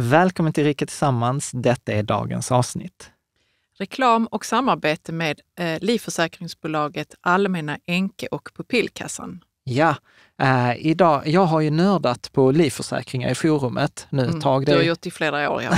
Välkommen till Riket Tillsammans. Detta är dagens avsnitt. Reklam och samarbete med eh, livförsäkringsbolaget Allmänna Enke och Pupillkassan. Ja, Uh, idag, jag har ju nördat på livförsäkringar i forumet nu ett mm, tag. Det... Du har gjort det i flera år, ja.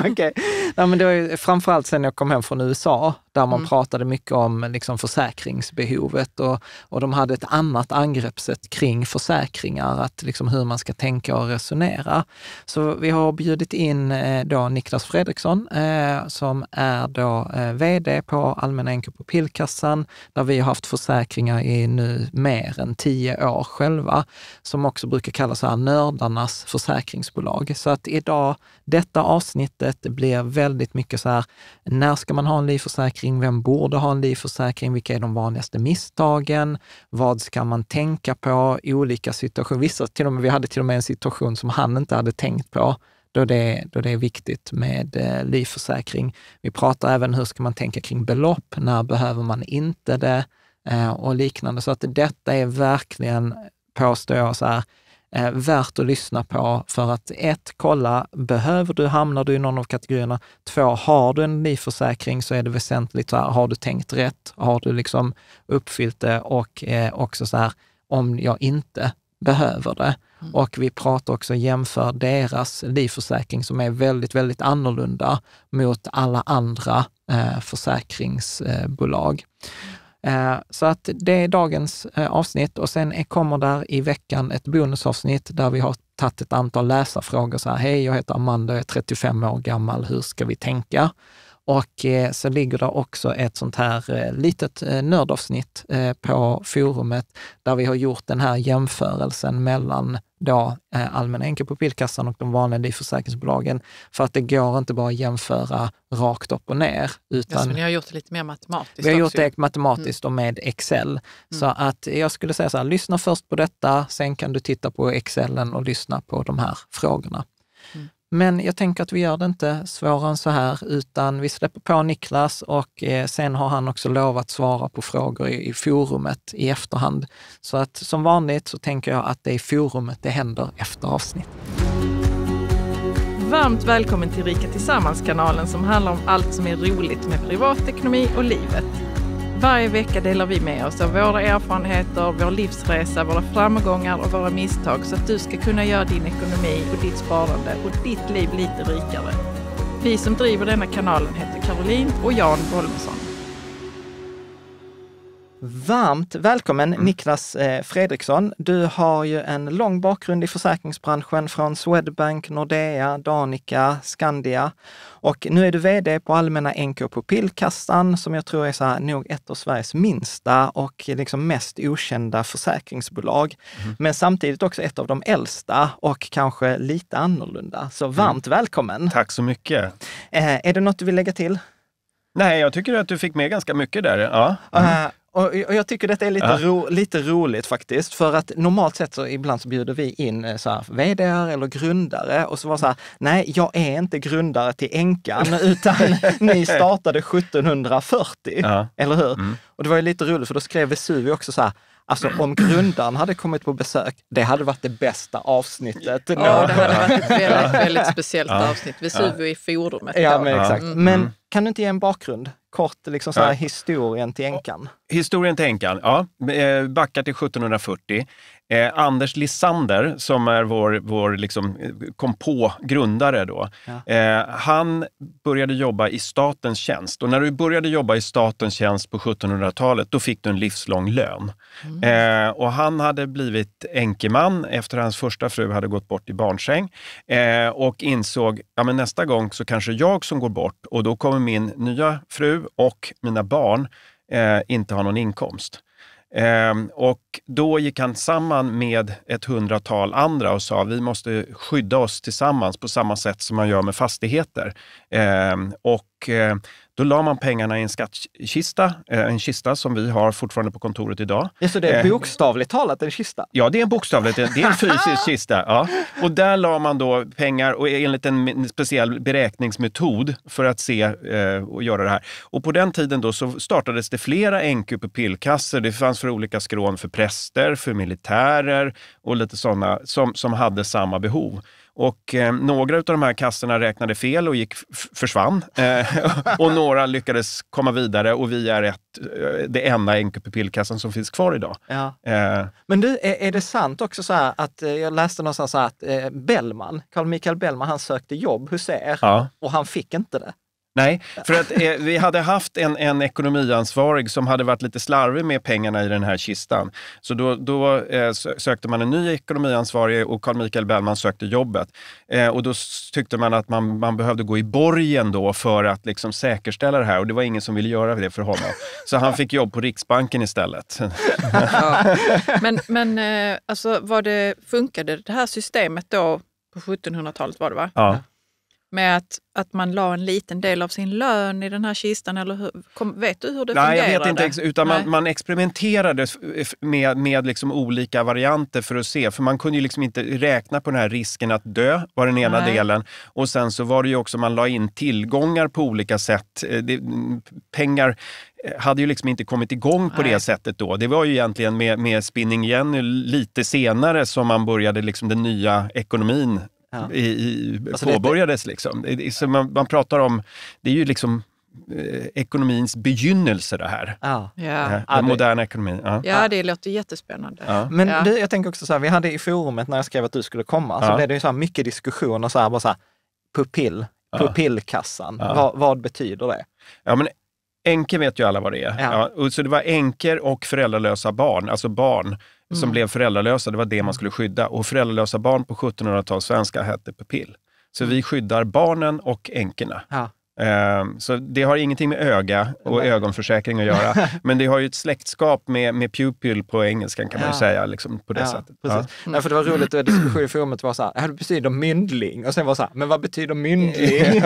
okay. ja men det var framförallt sen jag kom hem från USA, där man mm. pratade mycket om liksom, försäkringsbehovet och, och de hade ett annat angreppssätt kring försäkringar, att, liksom, hur man ska tänka och resonera. Så vi har bjudit in eh, då Niklas Fredriksson, eh, som är då eh, VD på Allmänna Änkor på Pillkassan, där vi har haft försäkringar i nu mer än tio år själva, som också brukar kallas så här nördarnas försäkringsbolag. Så att idag, detta avsnittet blir väldigt mycket så här, när ska man ha en livförsäkring? Vem borde ha en livförsäkring? Vilka är de vanligaste misstagen? Vad ska man tänka på i olika situationer? Vissa, till och med, vi hade till och med en situation som han inte hade tänkt på då det, då det är viktigt med eh, livförsäkring. Vi pratar även hur ska man tänka kring belopp? När behöver man inte det? Eh, och liknande. Så att detta är verkligen, påstår jag, så här, eh, värt att lyssna på för att ett, kolla, behöver du, hamnar du i någon av kategorierna? Två, har du en livförsäkring så är det väsentligt, så här, har du tänkt rätt? Har du liksom uppfyllt det? Och eh, också så här, om jag inte behöver det. Mm. Och vi pratar också jämför deras livförsäkring som är väldigt, väldigt annorlunda mot alla andra eh, försäkringsbolag. Mm. Eh, så att det är dagens eh, avsnitt och sen kommer där i veckan ett bonusavsnitt där vi har tagit ett antal läsarfrågor. Så här, hej, jag heter Amanda, jag är 35 år gammal, hur ska vi tänka? Och eh, så ligger det också ett sånt här litet nördavsnitt på forumet där vi har gjort den här jämförelsen mellan då eh, allmänna änkepupillkassan och de vanliga livförsäkringsbolagen. För att det går inte bara att jämföra rakt upp och ner. Utan ja, så ni har gjort det lite mer matematiskt Vi har gjort det matematiskt mm. och med Excel. Mm. Så att jag skulle säga så här, lyssna först på detta, sen kan du titta på Excelen och lyssna på de här frågorna. Men jag tänker att vi gör det inte svårare än så här, utan vi släpper på Niklas och eh, sen har han också lovat svara på frågor i forumet i efterhand. Så att som vanligt så tänker jag att det är i forumet det händer efter avsnitt. Varmt välkommen till Rika Tillsammans-kanalen som handlar om allt som är roligt med privatekonomi och livet. Varje vecka delar vi med oss av våra erfarenheter, vår livsresa, våra framgångar och våra misstag så att du ska kunna göra din ekonomi och ditt sparande och ditt liv lite rikare. Vi som driver denna kanalen heter Caroline och Jan Bolmesson. Varmt välkommen mm. Niklas eh, Fredriksson. Du har ju en lång bakgrund i försäkringsbranschen från Swedbank, Nordea, Danica, Skandia och nu är du vd på Allmänna NK Pupillkassan som jag tror är så här, nog ett av Sveriges minsta och liksom mest okända försäkringsbolag. Mm. Men samtidigt också ett av de äldsta och kanske lite annorlunda. Så mm. varmt mm. välkommen! Tack så mycket! Eh, är det något du vill lägga till? Nej, jag tycker att du fick med ganska mycket där. Ja. Mm. Uh, och, jag tycker detta är lite, ro, lite roligt faktiskt, för att normalt sett så ibland så bjuder vi in eh, så här, vd eller grundare och så var så här, nej, jag är inte grundare till änkan, utan ni startade 1740. Ja. Eller hur? Mm. Och det var ju lite roligt, för då skrev Vesuvio också så här, Alltså om grundaren hade kommit på besök, det hade varit det bästa avsnittet. Ja, det hade varit ett väldigt, väldigt speciellt avsnitt. Vesuvio i fordonet. Ja, men exakt. Mm. Men mm. kan du inte ge en bakgrund? kort liksom så här, ja. historien till änkan. Historien till änkan, ja. Eh, Backar till 1740. Eh, Anders Lissander, som är vår, vår liksom, eh, kompå-grundare, ja. eh, han började jobba i statens tjänst. Och när du började jobba i statens tjänst på 1700-talet, då fick du en livslång lön. Mm. Eh, och han hade blivit enkeman efter att hans första fru hade gått bort i barnsäng eh, och insåg ja, nästa gång så kanske jag som går bort och då kommer min nya fru och mina barn eh, inte ha någon inkomst. Ehm, och då gick han samman med ett hundratal andra och sa vi måste skydda oss tillsammans på samma sätt som man gör med fastigheter. Ehm, och Eh, då la man pengarna i en skattkista, eh, en kista som vi har fortfarande på kontoret idag. Ja, så det är eh, bokstavligt talat en kista? Ja, det är en bokstavligt, det är en fysisk kista. Ja. Och där la man då pengar och enligt en speciell beräkningsmetod för att se eh, och göra det här. Och på den tiden då så startades det flera NQ-pupillkassor. Det fanns för olika skrån för präster, för militärer och lite sådana som, som hade samma behov. Och eh, några av de här kassorna räknade fel och gick, försvann. Eh, och några lyckades komma vidare och vi är ett, eh, det enda enkopipillkassan som finns kvar idag. Ja. Eh. Men du, är, är, det sant också så att, eh, jag läste någonstans så att eh, Bellman, Carl Michael Bellman, han sökte jobb hos er ja. och han fick inte det. Nej, för att eh, vi hade haft en, en ekonomiansvarig som hade varit lite slarvig med pengarna i den här kistan. Så då, då eh, sökte man en ny ekonomiansvarig och Carl Michael Bellman sökte jobbet. Eh, och då tyckte man att man, man behövde gå i borgen då för att liksom säkerställa det här och det var ingen som ville göra det för honom. Så han fick jobb på Riksbanken istället. ja. Men, men eh, alltså, var det, funkade det här systemet då på 1700-talet var det va? Ja med att, att man la en liten del av sin lön i den här kistan? Eller hur, kom, vet du hur det Nej, fungerade? Jag vet inte, utan man, man, experimenterade med, med liksom olika varianter för att se. För man kunde ju liksom inte räkna på den här risken att dö, var den ena Nej. delen. Och sen så var det ju också, man la in tillgångar på olika sätt. Eh, det, pengar eh, hade ju liksom inte kommit igång på Nej. det sättet då. Det var ju egentligen med, med Spinning Jenny eh, lite senare som man började liksom den nya ekonomin i, i, alltså påbörjades. Liksom. Det... Liksom. Så man, man pratar om, det är ju liksom Eh, ekonomins begynnelse det här. Ja. Ja. Eh, den ja, moderna ekonomin. Ja. ja, det låter jättespännande. Ja. Men du, jag tänker också så här, vi hade i forumet när jag skrev att du skulle komma, så blev det ju så här mycket diskussion och så här, bara så här, pupill, pupillkassan, vad, vad, betyder det? Ja, men Änke vet ju alla vad det är. Ja. så det var änkor och föräldralösa barn, alltså barn mm. som blev föräldralösa. Det var det man skulle skydda. Och föräldralösa barn på 1700-talet svenska hette pupill. Så vi mm. skyddar barnen och änkorna. Ja. Ehm, så det har ingenting med öga och ögonförsäkring att göra, men det har ju ett släktskap med, med pupil på engelskan kan man ju säga, liksom, på det ja, sättet. Precis. Ja. Nej, för det var roligt, att diskussion i forumet var så här, det betyder myndling, och sen var så här, men vad betyder myndling?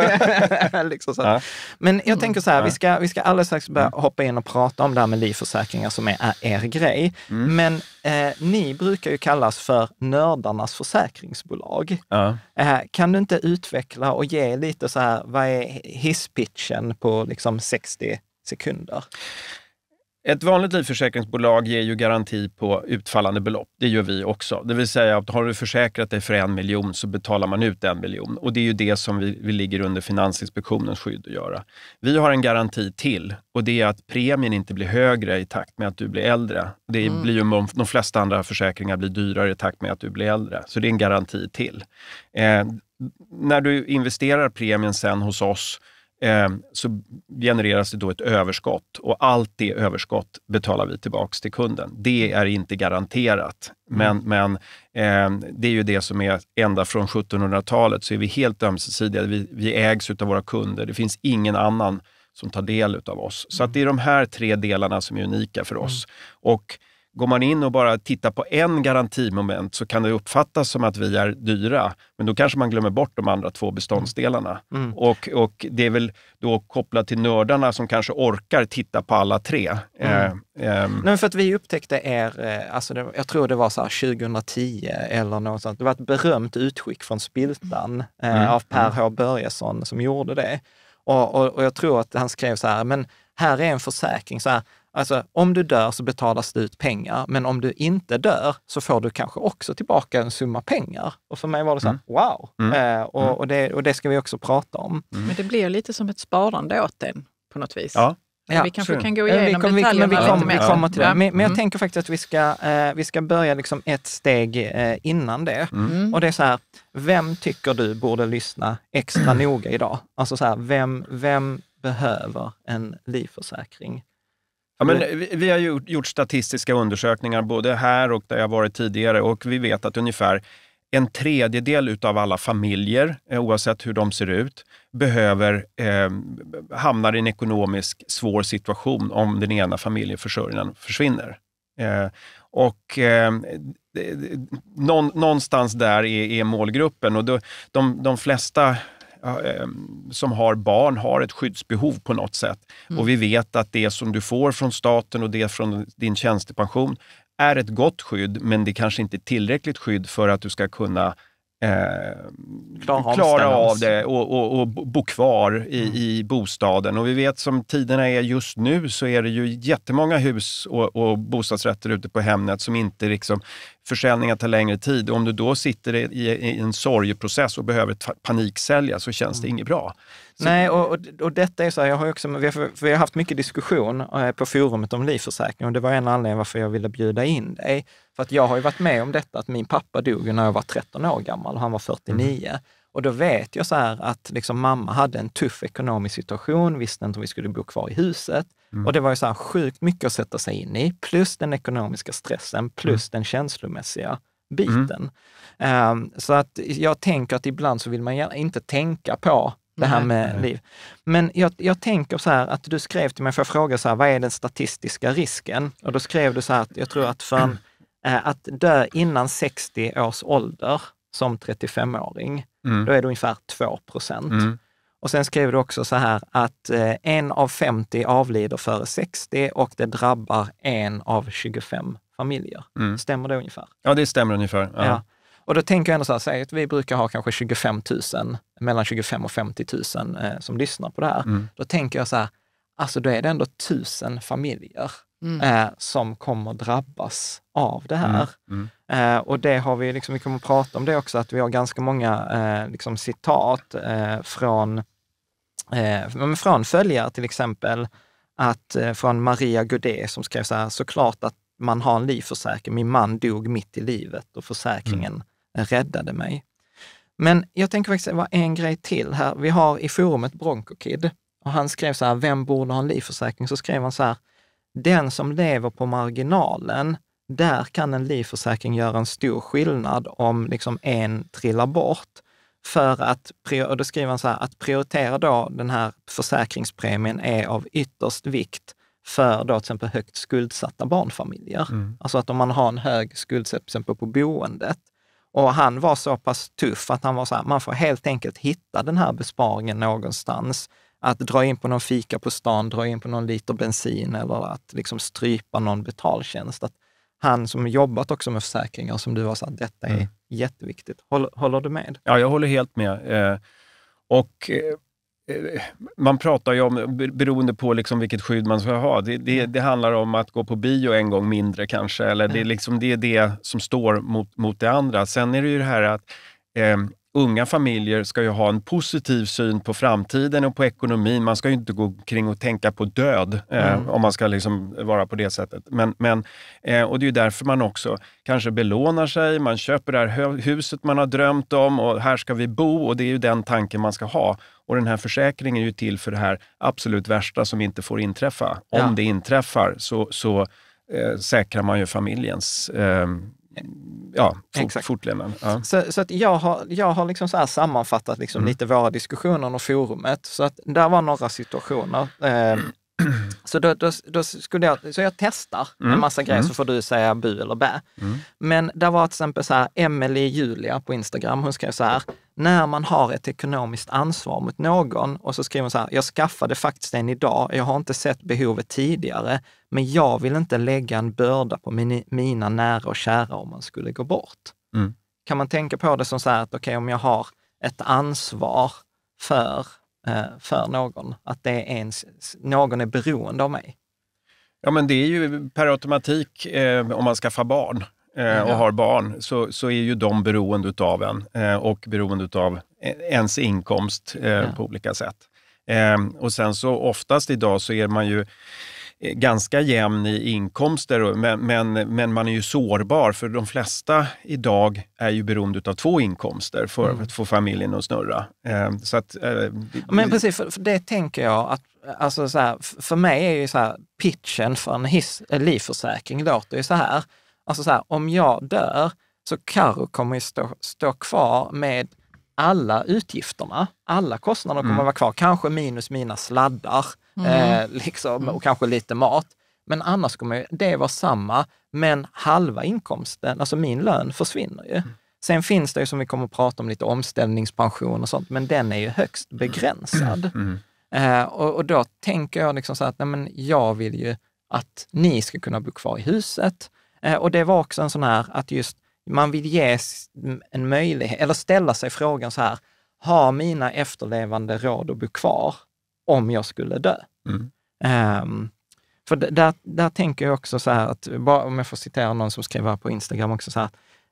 liksom ja. Men jag tänker så här, vi ska, vi ska alldeles strax börja mm. hoppa in och prata om det här med livförsäkringar som är er grej, mm. men eh, ni brukar ju kallas för nördarnas försäkringsbolag. Ja. Eh, kan du inte utveckla och ge lite så här, vad är hisspitchen på liksom 60 sekunder? Ett vanligt livförsäkringsbolag ger ju garanti på utfallande belopp. Det gör vi också. Det vill säga att har du försäkrat dig för en miljon så betalar man ut en miljon. Och det är ju det som vi, vi ligger under Finansinspektionens skydd att göra. Vi har en garanti till och det är att premien inte blir högre i takt med att du blir äldre. Det mm. blir ju, de flesta andra försäkringar blir dyrare i takt med att du blir äldre. Så det är en garanti till. Eh, när du investerar premien sen hos oss Ehm, så genereras det då ett överskott och allt det överskott betalar vi tillbaka till kunden. Det är inte garanterat, mm. men, men eh, det är ju det som är ända från 1700-talet så är vi helt ömsesidiga. Vi, vi ägs av våra kunder. Det finns ingen annan som tar del av oss. Så mm. det är de här tre delarna som är unika för oss. Mm. Och Går man in och bara tittar på en garantimoment så kan det uppfattas som att vi är dyra, men då kanske man glömmer bort de andra två beståndsdelarna. Mm. mm. Och, och det är väl då kopplat till nördarna som kanske orkar titta på alla tre. Mm. Eh, eh. Nej, för att vi upptäckte er, eh, alltså det, jag tror det var så 2010 eller något sånt. Det var ett berömt utskick från Spiltan eh, mm. av Per mm. H Börjesson som gjorde det. Och, och, och jag tror att han skrev så här, men här är en försäkring. Så här, Alltså, om du dör så betalas det ut pengar, men om du inte dör så får du kanske också tillbaka en summa pengar. Och för mig var det så här, mm. wow! Mm. Eh, och, mm. och, det, och det ska vi också prata om. Mm. Men det blir lite som ett sparande åt den på något vis. Ja. ja, vi kanske sure. kan gå igenom vi, detaljerna vi, vi, kom, lite mer. Vi kommer till det. Men, men jag mm. tänker faktiskt att vi ska, eh, vi ska börja liksom ett steg eh, innan det. Mm. mm. Och det är så här, vem tycker du borde lyssna extra noga idag? Alltså så här, vem, vem behöver en livförsäkring? Ja, men vi, vi har gjort, gjort, statistiska undersökningar både här och där jag varit tidigare och vi vet att ungefär en tredjedel utav alla familjer, eh, oavsett hur de ser ut, behöver, eh, hamnar i en ekonomisk svår situation om den ena familjeförsörjaren försvinner. Eh, och eh, någonstans där är, är målgruppen och då, de, de flesta Eh, eh, som har barn har ett skyddsbehov på något sätt. Mm. Och vi vet att det som du får från staten och det från din tjänstepension är ett gott skydd, men det kanske inte är tillräckligt skydd för att du ska kunna eh, klara av det och, och, och bo kvar i, mm. i bostaden. Och vi vet som tiderna är just nu så är det ju jättemånga hus och, och bostadsrätter ute på Hemnet som inte liksom, försäljningar tar längre tid. Och om du då sitter i, i, i en sorgeprocess och behöver paniksälja så känns mm. det inget bra. Nej, och, och, och, detta är så här, jag har också, vi har, vi har haft mycket diskussion eh, på forumet om livförsäkring och det var en anledning varför jag ville bjuda in dig. För att jag har ju varit med om detta att min pappa dog när jag var 13 år gammal och han var 49. Mm. Och då vet jag så här att liksom mamma hade en tuff ekonomisk situation, visste inte om vi skulle bo kvar i huset. Mm. Och det var ju så här sjukt mycket att sätta sig in i, plus den ekonomiska stressen, plus mm. den känslomässiga mm. biten. Um, så att jag tänker att ibland så vill man inte tänka på det här med liv. Men jag, jag tänker så här att du skrev till mig, för jag fråga så här, vad är den statistiska risken? Och då skrev du så här, att jag tror att för en, eh, att dö innan 60 års ålder som 35-åring, mm. då är det ungefär 2 procent. Mm. Och sen skrev du också så här att eh, en av 50 avlider före 60 och det drabbar en av 25 familjer. Mm. Stämmer det ungefär? Ja, det stämmer ungefär. Ja. ja. Och då tänker jag ändå så här, säg att vi brukar ha kanske 25 000, mellan 25 och 50 000 eh, som lyssnar på det här. Mm. Då tänker jag så här, alltså då är det ändå tusen familjer mm. eh, som kommer drabbas av det här. Mm. mm. Eh, och det har vi, liksom, vi kommer att prata om det också, att vi har ganska många eh, liksom citat eh, från, eh, från följare till exempel, att från Maria Godet som skrev så här, såklart att man har en livförsäkring. Min man dog mitt i livet och försäkringen mm räddade mig. Men jag tänker faktiskt vara en grej till här. Vi har i forumet Bronkokid och han skrev så här, vem borde ha en livförsäkring? Så skrev han så här, den som lever på marginalen, där kan en livförsäkring göra en stor skillnad om liksom en trillar bort. För att, och då skriver han så här, att prioritera då den här försäkringspremien är av ytterst vikt för då till exempel högt skuldsatta barnfamiljer. Mm. Alltså att om man har en hög skuldsättning på boendet, och han var så pass tuff att han var så här, man får helt enkelt hitta den här besparingen någonstans. Att dra in på någon fika på stan, dra in på någon liter bensin eller att liksom strypa någon betaltjänst. Att han som jobbat också med försäkringar, som du var så detta är mm. jätteviktigt. Håller, håller, du med? Ja, jag håller helt med. Eh, och eh, Eh, man pratar ju om, beroende på liksom vilket skydd man ska ha, det, det, mm. det, handlar om att gå på bio en gång mindre kanske. Eller det, är mm. liksom, det, är det som står mot, mot det andra. Sen är det ju det här att eh, unga familjer ska ju ha en positiv syn på framtiden och på ekonomin. Man ska ju inte gå kring och tänka på död eh, mm. eh, om man ska liksom vara på det sättet. Men, men, eh, och Det är ju därför man också kanske belånar sig, man köper det här huset man har drömt om och här ska vi bo och det är ju den tanken man ska ha. Och Den här försäkringen är ju till för det här absolut värsta som inte får inträffa. Om ja. det inträffar så, så eh, säkrar man ju familjens eh, ja, fort, fortlevnad. Ja. Så, så, att jag har, jag har liksom så sammanfattat liksom mm. lite våra diskussioner och forumet. Så att där var några situationer. Eh, så, då, då, då, skulle jag, så jag testar mm. en massa grejer mm. så får du säga bu eller bä. Mm. Men det var till exempel så här, Emelie Julia på Instagram, hon skrev så här, när man har ett ekonomiskt ansvar mot någon och så skriver man så här, jag skaffade faktiskt en idag, jag har inte sett behovet tidigare, men jag vill inte lägga en börda på min, mina nära och kära om man skulle gå bort. Mm. Kan man tänka på det som så här att okej, okay, om jag har ett ansvar för, eh, för någon, att det är ens, någon är beroende av mig. Ja, men det är ju per automatik eh, om man skaffar barn eh, och har barn, så, så är ju de beroende av en eh, och beroende av e-, ens inkomst eh, på olika sätt. Ehm, och sen så oftast idag så är man ju eh, ganska jämn i inkomster, men, men, men man är ju sårbar för de flesta idag är ju beroende av två inkomster för mm. att få familjen att snurra. Ehm, så att, eh, men precis, för, för det tänker jag att alltså så här, för mig är ju så här, pitchen för en, his, en livförsäkring låter ju så här. Alltså så här, om jag dör så Karo kommer ju stå, stå kvar med alla utgifterna, alla kostnader kommer mm. vara kvar, kanske minus mina sladdar mm. eh, liksom, mm. och kanske lite mat. Men annars kommer det vara samma, men halva inkomsten, alltså min lön, försvinner ju. Mm. Sen finns det ju, som vi kommer att prata om, lite omställningspension och sånt, men den är ju högst mm. begränsad. Mm. Eh, och, och, då tänker jag liksom så här att nej, men jag vill ju att ni ska kunna bo kvar i huset, Eh, och det var också en sån här att just man vill ge en möjlighet, eller ställa sig frågan så här, har mina efterlevande råd att bo kvar om jag skulle dö? Mm. Um, för där, där tänker jag också så här, att, bara om jag får citera någon som skrev här på Instagram också, så här,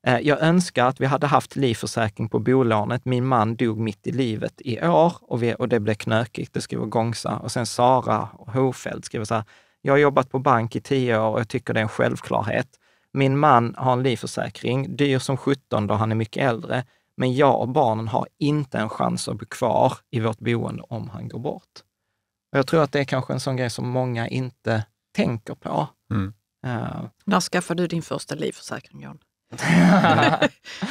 eh, jag önskar att vi hade haft livförsäkring på bolånet. Min man dog mitt i livet i år och, vi, och det blev knökigt. Det skriver Gångsa. Och sen Sara och Hofeld skriver så här, jag har jobbat på bank i tio år och jag tycker det är en självklarhet. Min man har en livförsäkring, dyr som sjutton då han är mycket äldre, men jag och barnen har inte en chans att bo kvar i vårt boende om han går bort. Och jag tror att det är kanske en sån grej som många inte tänker på. Mm. Uh. När skaffade du din första livförsäkring, John?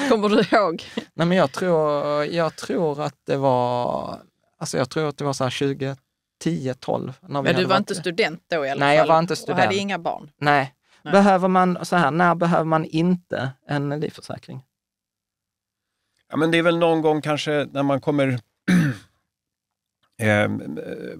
Kommer du ihåg? Nej, men jag tror, jag tror att det var, alltså jag tror att det var så 20, 10, 12. Men du var inte student då i alla fall? Nej, jag var inte student. Och hade inga barn? Nej. Nej. Behöver man, så här, när behöver man inte en livförsäkring? Ja, men det är väl någon gång kanske när man kommer Eh,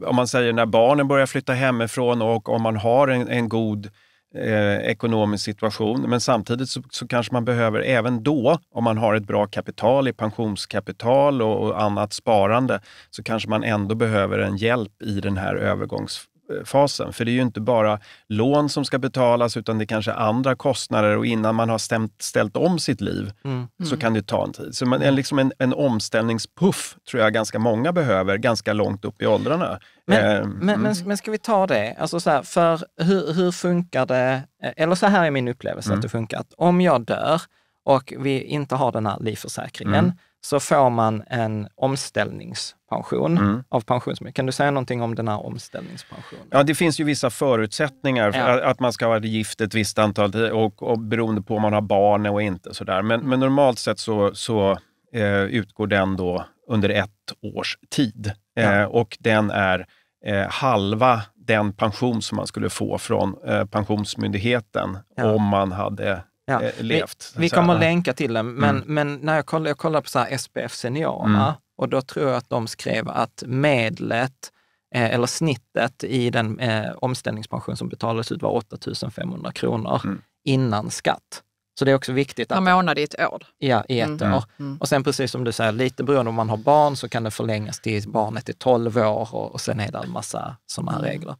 om man säger när barnen börjar flytta hemifrån och om man har en, en god eh, ekonomisk situation. Men samtidigt så, så, kanske man behöver även då, om man har ett bra kapital i pensionskapital och, och annat sparande, så kanske man ändå behöver en hjälp i den här övergångs fasen. För det är ju inte bara lån som ska betalas, utan det är kanske andra kostnader och innan man har stämt, ställt om sitt liv mm. så mm. kan det ta en tid. Så man, en, liksom en, en omställningspuff tror jag ganska många behöver, ganska långt upp i åldrarna. Men, eh, men, men, mm. men ska vi ta det? Alltså så här, för hur, hur funkar det? Eller så här är min upplevelse mm. att det funkar. Att om jag dör och vi inte har den här livförsäkringen, mm så får man en omställningspension mm. av pensionsmedel. Kan du säga någonting om den här omställningspensionen? Ja, det finns ju vissa förutsättningar. För ja. att man ska vara gift ett visst antal och, och beroende på om man har barn och inte. Sådär. Men, men normalt sett så, så eh, utgår den då under ett års tid. Eh, Och den är eh, halva den pension som man skulle få från eh, Pensionsmyndigheten ja. om man hade Ja. Eh, levt. Vi, vi kommer att länka till den, men, mm. men när jag kollar, jag kollar på så här SPF Seniorerna mm. och då tror jag att de skrev att medlet eh, eller snittet i den eh, omställningspension som betalades ut var 8 500 kronor mm. innan skatt. Så det är också viktigt. Att, per månad i ett år? Ja, i ett mm. år. Mm. Mm. Och sen precis som du säger, lite beroende om man har barn så kan det förlängas till barnet är 12 år och, och sen är det en massa sådana här regler.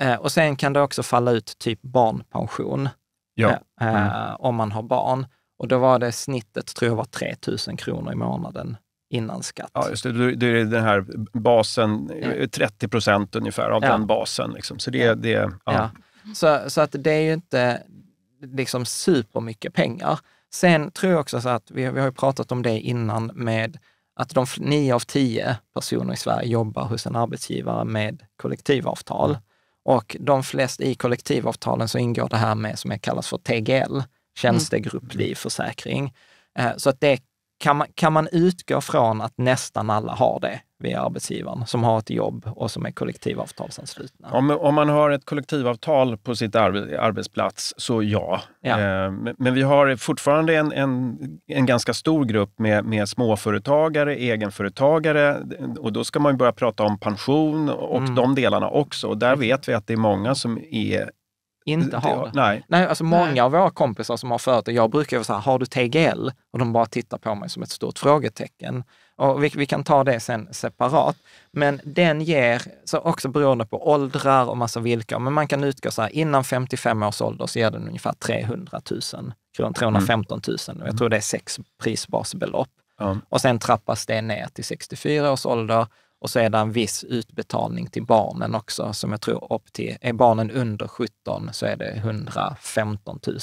Eh, och sen kan det också falla ut typ barnpension ja. Eh, mm. om man har barn. Och då var det snittet, tror jag, var 3 000 kronor i månaden innan skatt. Ja, just det. Det är den här basen, 30 procent ungefär av ja. den basen. Liksom. Så, det, det, ja. ja. Så, så att det är ju inte liksom supermycket pengar. Sen tror jag också så att, vi, vi har ju pratat om det innan med att de nio av tio personer i Sverige jobbar hos en arbetsgivare med kollektivavtal. Mm. Och de flesta i kollektivavtalen så ingår det här med som kallas för TGL, mm. tjänstegrupplivförsäkring. Eh, så att det kan man, kan man utgå från att nästan alla har det via arbetsgivaren som har ett jobb och som är kollektivavtalsanslutna? Om, om man har ett kollektivavtal på sitt arbe, arbetsplats, så ja. ja. Eh, men vi har fortfarande en, en, en ganska stor grupp med, med, småföretagare, egenföretagare och då ska man börja prata om pension och mm. de delarna också. Och där mm. vet vi att det är många som är inte har det. Nej. nej alltså många nej. av våra kompisar som har företag, jag brukar vara så här, har du TGL? Och de bara tittar på mig som ett stort frågetecken. Och vi, vi kan ta det sen separat. Men den ger, så också beroende på åldrar och massa villkor, men man kan utgå så här, innan 55 års ålder så ger den ungefär 300 000 kronor, 315 000. Mm. Jag tror det är sex prisbasbelopp. Mm. Och sen trappas det ner till 64 års ålder och så är det en viss utbetalning till barnen också, som jag tror upp till, är barnen under 17 så är det 115 000,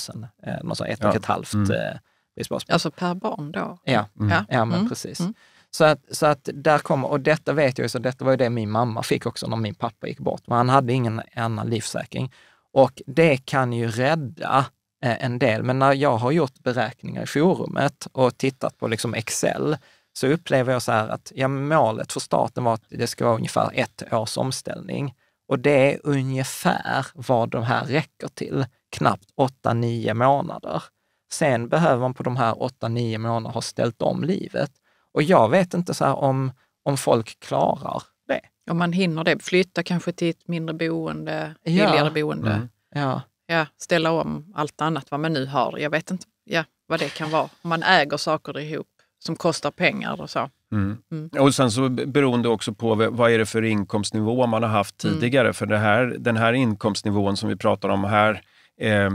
eh, något sånt, ett ja. och ett halvt mm. eh, Alltså per barn då? Ja, mm. ja men mm. precis. Mm. Så att, så att där kommer, och detta vet jag ju, så detta var ju det min mamma fick också när min pappa gick bort, men han hade ingen annan livsäkring. Och det kan ju rädda eh, en del, men när jag har gjort beräkningar i forumet och tittat på liksom Excel, så upplever jag så här att ja, målet för staten var att det ska vara ungefär ett års omställning. Och det är ungefär vad de här räcker till, knappt 8-9 månader. Sen behöver man på de här 8-9 månaderna ha ställt om livet. Och jag vet inte så om, om folk klarar det. Om man hinner det, flytta kanske till ett mindre boende, billigare ja. boende. Mm. Ja. Ja, ställa om allt annat vad man nu har. Jag vet inte ja, vad det kan vara. Om man äger saker ihop som kostar pengar. Och så. Mm. Mm. Och sen så beroende också på vad är det för inkomstnivå man har haft mm. tidigare. Mm. För det här, den här inkomstnivån som vi pratar om här, eh,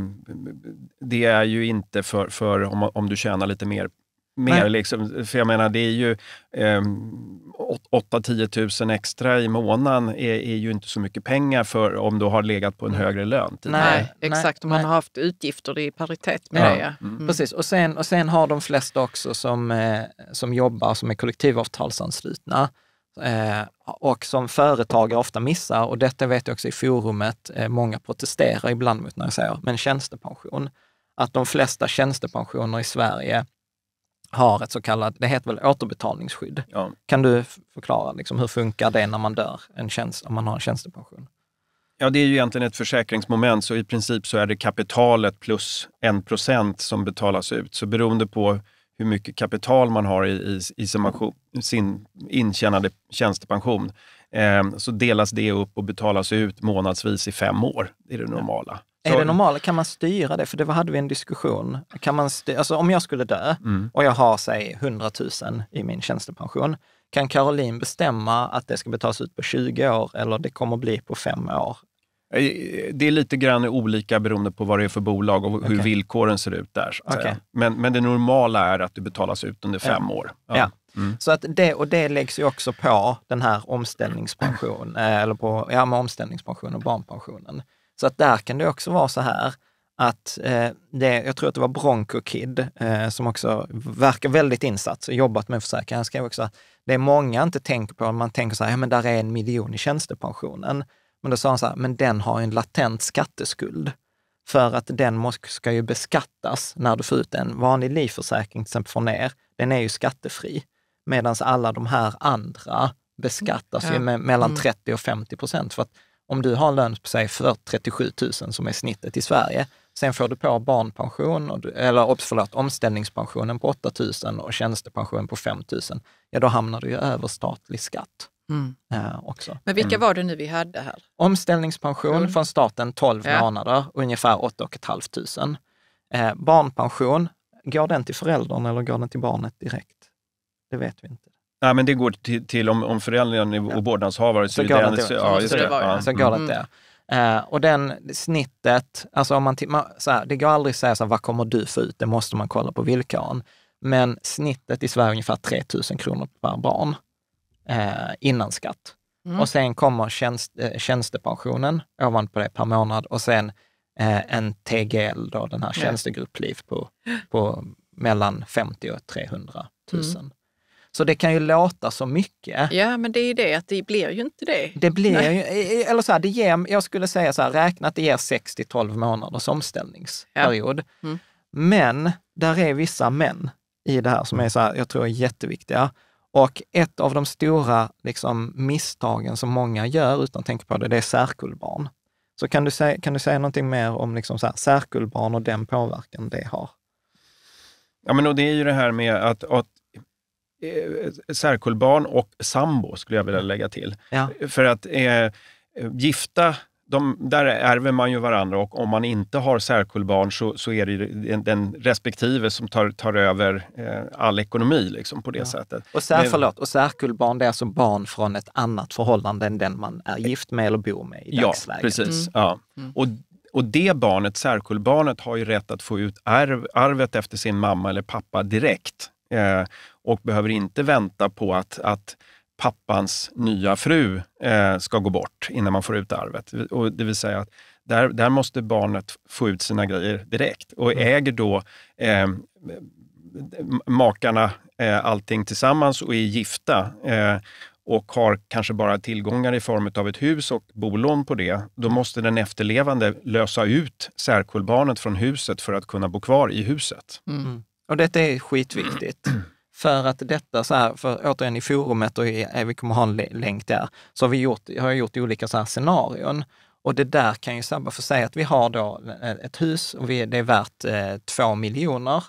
det är ju inte för, för om, om, du tjänar lite mer mer. Liksom, för jag menar, det är ju eh, 8-10 000 extra i månaden är, är, ju inte så mycket pengar för om du har legat på en högre lön. Tidigare. Typ. Nej, exakt. Om man har haft utgifter i paritet med ja. det. Ja. Mm. mm. Precis, och sen, och sen har de flesta också som, eh, som jobbar som är kollektivavtalsanslutna eh, och som företagare ofta missar, och detta vet jag också i forumet, eh, många protesterar ibland mot när jag säger, men tjänstepension. Att de flesta tjänstepensioner i Sverige har ett så kallat, det heter väl återbetalningsskydd. Ja. Kan du förklara, liksom, hur funkar det när man dör, en tjänst, om man har en tjänstepension? Ja, det är ju egentligen ett försäkringsmoment, så i princip så är det kapitalet plus en procent som betalas ut. Så beroende på hur mycket kapital man har i, i, i sin, sin intjänade tjänstepension Ehm, så delas det upp och betalas ut månadsvis i fem år. Det är det normala. Så... Är det normalt? Kan man styra det? För det hade vi en diskussion. Kan man styra, alltså om jag skulle dö mm. och jag har, säg 100 000 i min tjänstepension, kan Caroline bestämma att det ska betalas ut på 20 år eller det kommer bli på fem år? Eh, det är lite grann olika beroende på vad det är för bolag och hur okay. villkoren ser ut där. Okay. Men, men det normala är att det betalas ut under fem ja. år. Ja. ja. Så att det, och det läggs ju också på den här omställningspensionen eh, eller på ja, med omställningspension och barnpensionen. Så att där kan det också vara så här att eh, det, jag tror att det var Bronco Kid eh, som också verkar väldigt insatt och jobbat med försäkringar. Han skrev också att det är många inte tänker på, man tänker så här, ja men där är en miljon i tjänstepensionen. Men då sa han så här, men den har en latent skatteskuld för att den måste, ska ju beskattas när du får ut en vanlig livförsäkring till exempel från er. Den är ju skattefri. Medan alla de här andra beskattas mm. ja. med mellan 30 mm. och 50 procent. För att om du har en lön på sig för 37 000 som är snittet i Sverige, sen får du på barnpension, eller förlåt, omställningspensionen på 8 000 och tjänstepensionen på 5 000, ja då hamnar du ju över statlig skatt. Mm. Äh, också. Men vilka mm. var det nu vi hade här? Omställningspension mm. från staten 12 ja. månader, ungefär 8 500. Eh, barnpension, går den till föräldern eller går den till barnet direkt? Det vet vi inte. Nej, men det går till, till om, om föräldrarna och ja. vårdnadshavare så, så går det till ja, just det. Ja. Så går mm. det till. Uh, eh, och den snittet, alltså om man, man så här, det går aldrig att säga så här, vad kommer du få ut? Det måste man kolla på villkoren. Men snittet i Sverige är ungefär 3 000 kronor per barn uh, innan skatt. Mm. Och sen kommer tjänst, eh, tjänstepensionen ovanpå det per månad och sen en TGL, då, den här tjänstegruppliv, på, på mellan 50 och 300 000. Mm. Så det kan ju låta så mycket. Ja, men det är ju det att det blir ju inte det. Det blir ju, eller så här, det ger, jag skulle säga så här, räkna att det ger 6 till 12 månaders omställningsperiod. Ja. Mm. Men där är vissa men i det här som är så här, jag tror är jätteviktiga. Och ett av de stora liksom, misstagen som många gör utan att tänka på det, det är särkullbarn. Så kan du, säga, kan du säga någonting mer om liksom så här, särkullbarn och den påverkan det har? Ja, men och det är ju det här med att, att Eh, särkullbarn och sambo, skulle jag vilja lägga till. Ja. För att eh, gifta de, där ärver man ju varandra och om man inte har särkullbarn så, så är det den, den respektive som tar, tar över eh, all ekonomi liksom, på det ja. sättet. Och, sär, Men, förlåt, och särkullbarn det är alltså barn från ett annat förhållande än den man är eh, gift med eller bor med i ja, dagsläget? Precis, mm. Ja, precis. Mm. Och, och det barnet, särkullbarnet, har ju rätt att få ut arv, arvet efter sin mamma eller pappa direkt. Eh, och behöver inte vänta på att, att pappans nya fru eh, ska gå bort innan man får ut arvet. Och det vill säga att där, där måste barnet få ut sina grejer direkt och mm. äger då eh, makarna eh, allting tillsammans och är gifta eh, och har kanske bara tillgångar i form av ett hus och bolån på det, då måste den efterlevande lösa ut särkullbarnet från huset för att kunna bo kvar i huset. Mm. Och detta är skitviktigt. För att detta, så här, för återigen i forumet, och vi kommer ha en länk där, så har, vi gjort, har jag gjort olika så här scenarion. Och det där kan ju sabba för sig att vi har då eh, ett hus och vi, det är värt eh, 2 miljoner.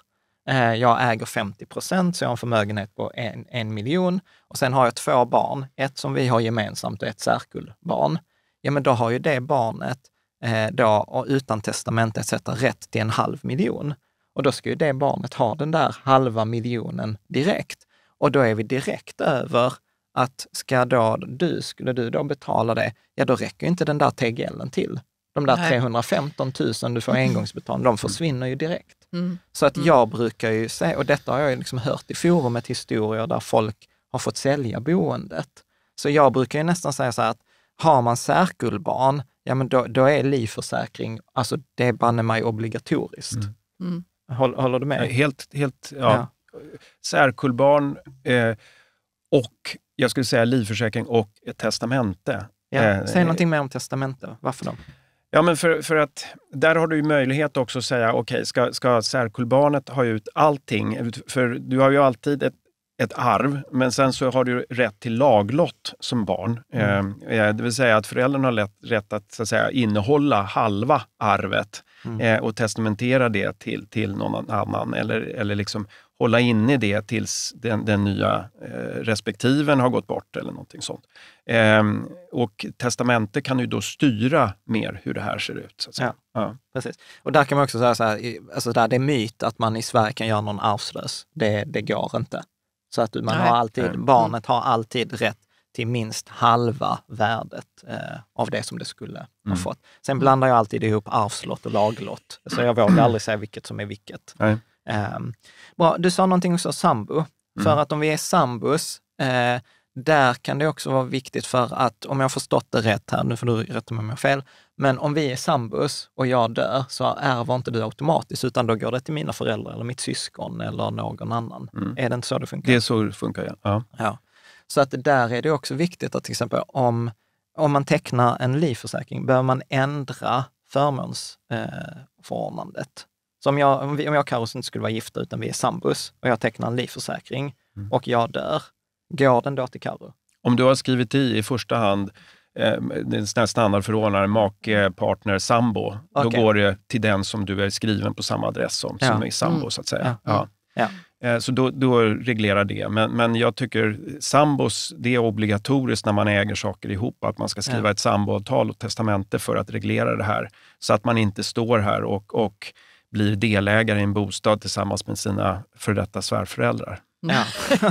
Eh, jag äger 50 procent, så jag har en förmögenhet på en, en miljon. Och sen har jag två barn, ett som vi har gemensamt och ett särkullbarn. Ja, men då har ju det barnet eh, då, och utan testamente etc. rätt till en halv miljon. Och då ska ju det barnet ha den där halva miljonen direkt. Och då är vi direkt över att ska då du, skulle du då betala det, ja då räcker inte den där TGL till. De där Nej. 315 000 du får mm. engångsbetalning, de försvinner ju direkt. Mm. Så att mm. jag brukar ju säga, och detta har jag liksom hört i forumet historier där folk har fått sälja boendet. Så jag brukar ju nästan säga så här att har man särkullbarn, ja men då, då är livförsäkring, alltså det är banne mig obligatoriskt. Mm. Mm. Håller, håller du med? Eh, helt, helt ja. ja. Särkullbarn eh, och, jag skulle säga, livförsäkring och ett testamente. Ja. Eh, Säg eh, någonting mer om testamente. Varför då? Ja, men för, för att där har du ju möjlighet också att säga, okej, okay, ska, ska särkullbarnet ha ut allting? För du har ju alltid ett ett arv, men sen så har du rätt till laglott som barn. Mm. Eh, eh, det vill säga att föräldern har lätt, rätt att, så att säga, innehålla halva arvet mm. Eh, och testamentera det till, till någon annan eller, eller liksom hålla inne det tills den, den nya eh, respektiven har gått bort eller någonting sånt. Ehm, och testamente kan ju då styra mer hur det här ser ut. Ja, ja, precis. Och där kan man också säga så här, alltså där det är myt att man i Sverige kan göra någon arvslös. Det, det går inte. Så att man har alltid, mm. barnet har alltid rätt till minst halva värdet eh, av det som det skulle mm. ha fått. Sen blandar jag alltid ihop arvslott och laglott, så jag vågar aldrig säga vilket som är vilket. Eh, bra, du sa någonting också sambo. Mm. För att om vi är sambos, eh, där kan det också vara viktigt för att, om jag har förstått det rätt här, nu får du rätta mig om jag har fel, men om vi är sambos och jag dör så ärver inte du automatiskt, utan då går det till mina föräldrar eller mitt syskon eller någon annan. Mm. Är det inte så det funkar? Det är så det funkar, ja. ja. ja. Så att där är det också viktigt att till exempel om, om man tecknar en livförsäkring, behöver man ändra förmånsförordnandet. så om jag, om, jag och Carros inte skulle vara gifta utan vi är sambos och jag tecknar en livförsäkring mm. och jag dör, går den då till Carro? Om du har skrivit i i första hand en eh, standardförordnare, make, partner, sambo. Okay. Då går det till den som du är skriven på samma adress som, ja. som är sambo, mm. så att säga. Ja. Ja. Eh, så då, då reglerar det. Men, men jag tycker sambos, det är obligatoriskt när man äger saker ihop, att man ska skriva ja. ett samboavtal och testamente för att reglera det här. Så att man inte står här och, och blir delägare i en bostad tillsammans med sina före detta svärföräldrar. Ja.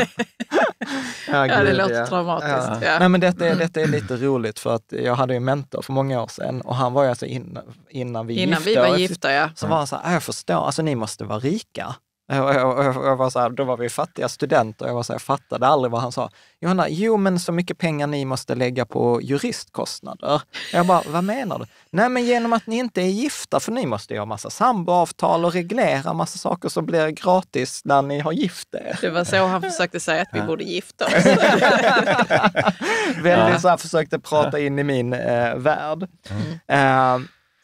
ja, ja, det låter ja. dramatiskt. Ja. Nej, men detta, är, detta är lite roligt för att jag hade en mentor för många år sedan och han var ju alltså innan, innan vi innan gifte vi var gifta, ja. så var han så här, äh, jag förstår, alltså ni måste vara rika jag, var så här, då var vi fattiga studenter jag, var så här, jag fattade aldrig vad han sa. Johanna, jo men så mycket pengar ni måste lägga på juristkostnader. Jag bara, vad menar du? Nej men genom att ni inte är gifta, för ni måste ju ha massa samboavtal och reglera massa saker som blir gratis när ni har gift er. Det var så han försökte säga att vi borde gifta oss. Väldigt så här, försökte prata in i min eh, värld. Mm. Uh,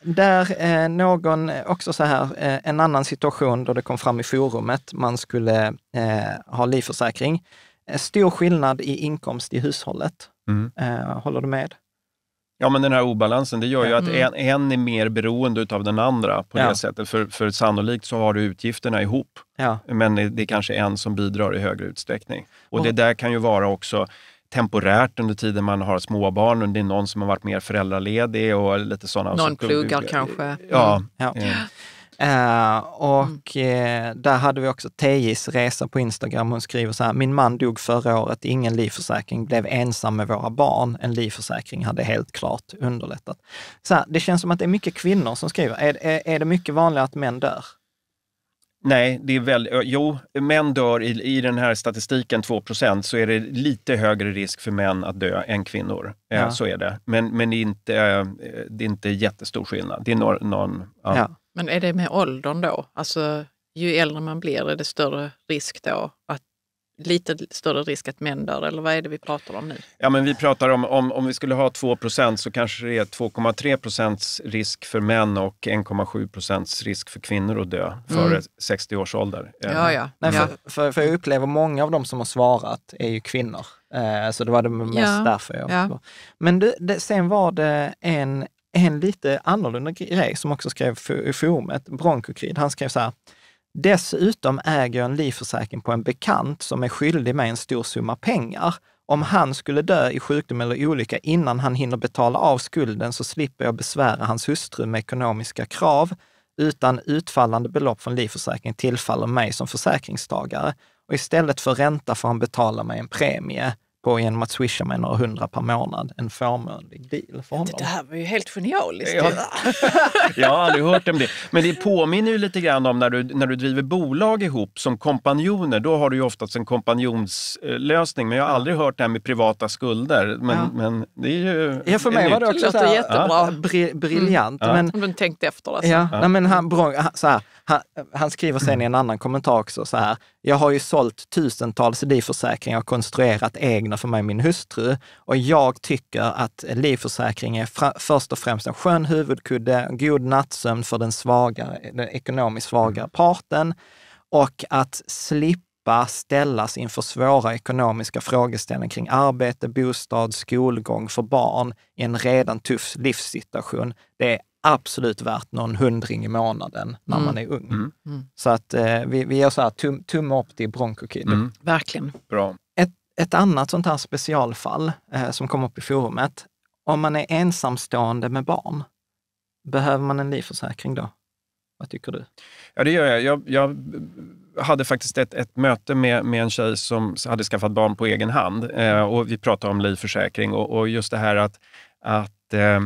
där eh, någon, eh, också så här, eh, en annan situation då det kom fram i forumet, man skulle eh, ha livförsäkring. Eh, stor skillnad i inkomst i hushållet. Mm. Eh, håller du med? Ja, men den här obalansen, det gör ju mm. att en, mm. en är mer beroende av den andra på ja. det sättet. För, för sannolikt så har du utgifterna ihop, ja. men det är kanske en som bidrar i högre utsträckning. Och oh. det där kan ju vara också temporärt under tiden man har småbarn det är någon som har varit mer föräldraledig och lite sådana. Någon så, pluggar kanske. Ja. Mm. ja. ja. Uh, och uh, där hade vi också Tejis resa på Instagram. Hon skriver så här, min man dog förra året, ingen livförsäkring, blev ensam med våra barn. En livförsäkring hade helt klart underlättat. Så här, det känns som att det är mycket kvinnor som skriver. Är, är, är det mycket vanligare att män dör? Nej, det är väl, jo, män dör i, i den här statistiken 2 så är det lite högre risk för män att dö än kvinnor. Eh, ja. Så är det. Men, men det, är inte, eh, det är inte jättestor skillnad. Det är någon, någon ja. Ja. Men är det med åldern då? Alltså, ju äldre man blir, är det större risk då att lite större risk att män dör? Eller vad är det vi pratar om nu? Ja, men vi pratar om, om, om vi skulle ha 2 så kanske det är 2,3 procents risk för män och 1,7 procents risk för kvinnor att dö före mm. 60 års ålder. Ja, ja. Eh, Nej, för, för, för jag upplever många av de som har svarat är ju kvinnor. Eh, så det var det mest ja. därför jag... Ja. Men det, det, sen var det en, en lite annorlunda grej som också skrev i forumet, Bronkokrid. Han skrev så här, Dessutom äger jag en livförsäkring på en bekant som är skyldig mig en stor summa pengar. Om han skulle dö i sjukdom eller olycka innan han hinner betala av skulden så slipper jag besvära hans hustru med ekonomiska krav, utan utfallande belopp från livförsäkringen tillfaller mig som försäkringstagare och istället för ränta får han betala mig en premie på genom att swisha mig några hundra per månad en förmånlig deal för honom. Det här var ju helt genialiskt. Ja. jag har aldrig hört om det. Men det påminner ju lite grann om när du, när du driver bolag ihop som kompanjoner. Då har du ju oftast en kompanjonslösning. Men jag har aldrig hört det här med privata skulder. Men, ja. men det är ju ja, för mig var det också det låter så här, jättebra. Ja. Bri, briljant. Mm. Men, men tänkt efter Alltså. Ja, ja. Nej, men han, så här, han, skriver sen i en annan kommentar också så här, jag har ju sålt tusentals livförsäkringar och konstruerat egna för mig och min hustru och jag tycker att livförsäkring är först och främst en skön huvudkudde, god nattsömn för den, svagare, den ekonomiskt svagare mm. parten och att slippa ställas inför svåra ekonomiska frågeställningar kring arbete, bostad, skolgång för barn i en redan tuff livssituation. Det är absolut värt någon hundring i månaden när mm. man är ung. Mm. mm. Så att eh, vi, vi gör så här, tum, tumme upp till Bronco Mm. Verkligen. Bra. Ett, ett annat sånt här specialfall eh, som kom upp i forumet, om man är ensamstående med barn, behöver man en livförsäkring då? Vad tycker du? Ja, det gör jag. Jag, jag hade faktiskt ett, ett möte med, med en tjej som hade skaffat barn på egen hand eh, och vi pratade om livförsäkring och, och just det här att, att eh,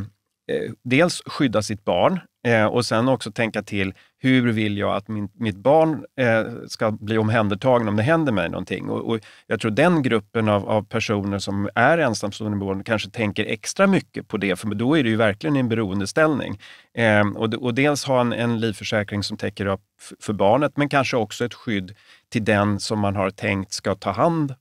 Eh, dels skydda sitt barn eh, och sen också tänka till, hur vill jag att min, mitt barn eh, ska bli omhändertagen om det händer mig någonting? Och, och jag tror den gruppen av, av, personer som är ensamstående barn kanske tänker extra mycket på det, för då är det ju verkligen i en beroendeställning. Eh, och, och dels ha en, en livförsäkring som täcker upp för barnet, men kanske också ett skydd till den som man har tänkt ska ta hand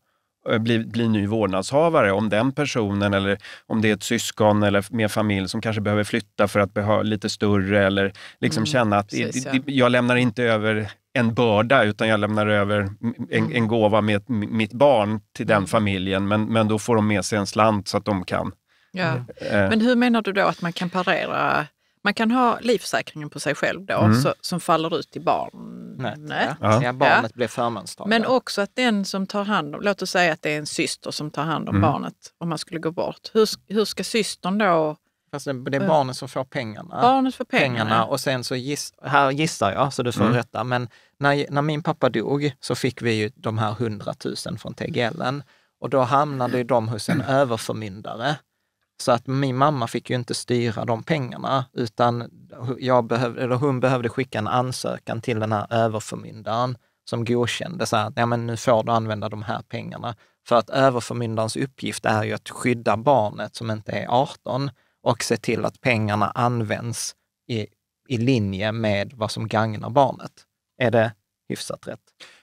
Eh, bli, bli ny vårdnadshavare, om den personen eller om det är ett syskon eller med familj som kanske behöver flytta för att behöva lite större eller liksom mm, känna att precis, ja. jag lämnar inte över en börda utan jag lämnar över en, mm. en gåva med mitt barn till den mm. familjen. Men, men då får de med sig en slant så att de kan. Ja. Äh, men hur menar du då att man kan parera man kan ha livförsäkringen på sig själv då, mm. så, som faller ut till barnet. Nät, ja. ja. barnet ja. blir förmånstagare. Men också att den som tar hand om, låt oss säga att det är en syster som tar hand om mm. barnet om man skulle gå bort. Hur, hur ska systern då Fast det, det är eh, barnet som får pengarna. Barnet får pengarna. pengarna. Och sen så giss, här gissar jag, så du får mm. rätta, men när, när min pappa dog så fick vi ju de här 100 000 från TGL. -en. Och då hamnade ju de hos en överförmyndare så att min mamma fick ju inte styra de pengarna, utan jag behövde, eller hon behövde skicka en ansökan till den här överförmyndaren som godkände så här, ja men nu får du använda de här pengarna. För att överförmyndarens uppgift är ju att skydda barnet som inte är 18 och se till att pengarna används i, i linje med vad som gagnar barnet. Är det hyfsat rätt?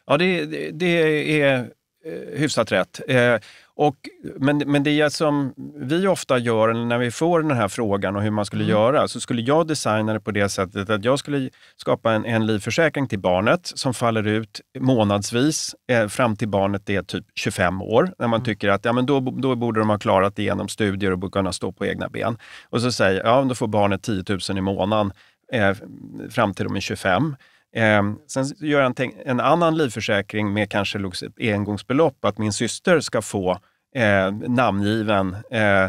Ja, det, det är Eh, hyfsat rätt. Eh, och, men, men det som vi ofta gör när vi får den här frågan om hur man skulle mm. göra, så skulle jag designa det på det sättet att jag skulle skapa en, en livförsäkring till barnet som faller ut månadsvis eh, fram till barnet är typ 25 år. När man mm. tycker att ja, men då, då borde de ha klarat det genom studier och kunna stå på egna ben. Och så säger jag, ja, då får barnet 10 000 i månaden eh, fram till de är 25. Eh, sen gör han en annan livförsäkring med kanske ett engångsbelopp, att min syster ska få eh, namngiven eh,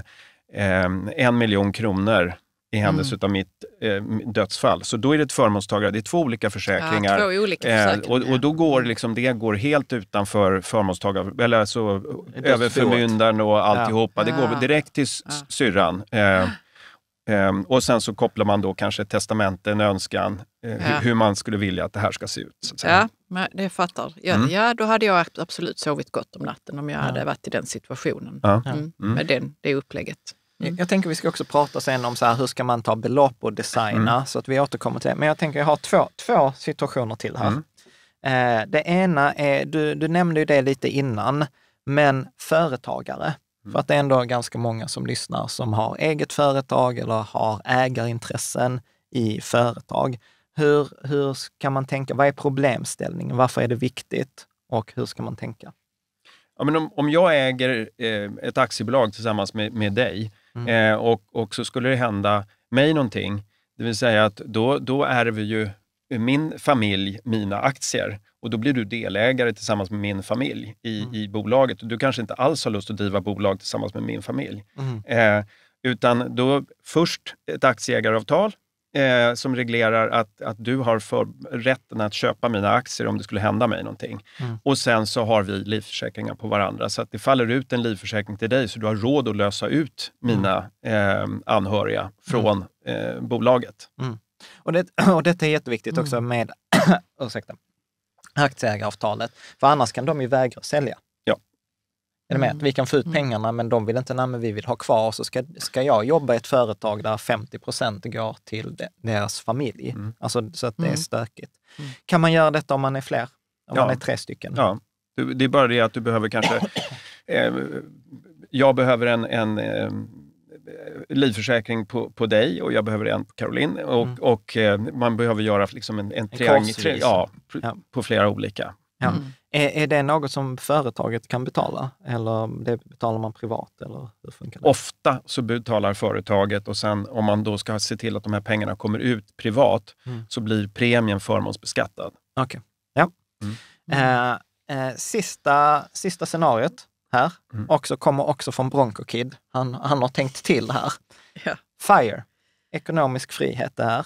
ehm, en miljon kronor i mm. händelse mm. av mitt eh, dödsfall. Så då är det ett förmånstagare. Det är två olika försäkringar. Ja, två olika eh, försäkringar. Eh, och, och, då går mm. liksom, det går helt utanför förmånstagare, eller alltså överförmyndaren och alltihopa. Ja. Det går ah. direkt till ja. Ah. syrran. Eh, Ehm, och sen så kopplar man då kanske ett testamente, en önskan, eh, ja. hur, man skulle vilja att det här ska se ut. Ja, det fattar jag. Mm. Ja, då hade jag absolut sovit gott om natten om jag ja. hade varit i den situationen. Ja. Mm. Mm. Med den, det upplägget. Mm. Jag tänker vi ska också prata sen om så här, hur ska man ta belopp och designa, mm. så att vi återkommer till det. Men jag tänker jag har två, två situationer till här. Mm. Eh, det ena är, du, du nämnde ju det lite innan, men företagare. För att det är ändå ganska många som lyssnar som har eget företag eller har ägarintressen i företag. Hur, hur kan man tänka? Vad är problemställningen? Varför är det viktigt? Och hur ska man tänka? Ja, men om, om jag äger eh, ett aktiebolag tillsammans med, med dig mm. eh, och, och så skulle det hända mig någonting, det vill säga att då, då ärver ju min familj mina aktier och då blir du delägare tillsammans med min familj i, mm. i bolaget. Du kanske inte alls har lust att driva bolag tillsammans med min familj. Mm. Eh, utan då först ett aktieägaravtal eh, som reglerar att, att du har för, rätten att köpa mina aktier om det skulle hända mig någonting. Mm. Och sen så har vi livförsäkringar på varandra. Så att det faller ut en livförsäkring till dig så du har råd att lösa ut mina mm. eh, anhöriga från mm. eh, bolaget. Mm. Och, det, och detta är jätteviktigt också mm. med ursäkta, aktieägaravtalet, för annars kan de ju vägra sälja. Ja. Är mm. du med? Vi kan få ut mm. pengarna, men de vill inte, nej vi vill ha kvar, så ska, ska jag jobba i ett företag där 50 procent går till de, deras familj. Mm. Alltså så att det är mm. stökigt. Kan man göra detta om man är fler? Om ja. man är tre stycken? Ja, det är bara det att du behöver kanske eh, jag behöver en, en eh, Eh, livförsäkring på, på dig och jag behöver en på Caroline. Och, mm. och, och eh, man behöver göra liksom en, en, en triangel tri ja, ja, på flera olika. Ja. Mm. Är, är det något som företaget kan betala eller det betalar man privat? Eller hur funkar det? Ofta så betalar företaget och sen om man då ska se till att de här pengarna kommer ut privat mm. så blir premien förmånsbeskattad. Okej, okay. ja. Mm. Eh, eh, sista, sista scenariot här, mm. också, kommer också från Bronco Kid. Han, han har tänkt till här. Ja. FIRE, ekonomisk frihet det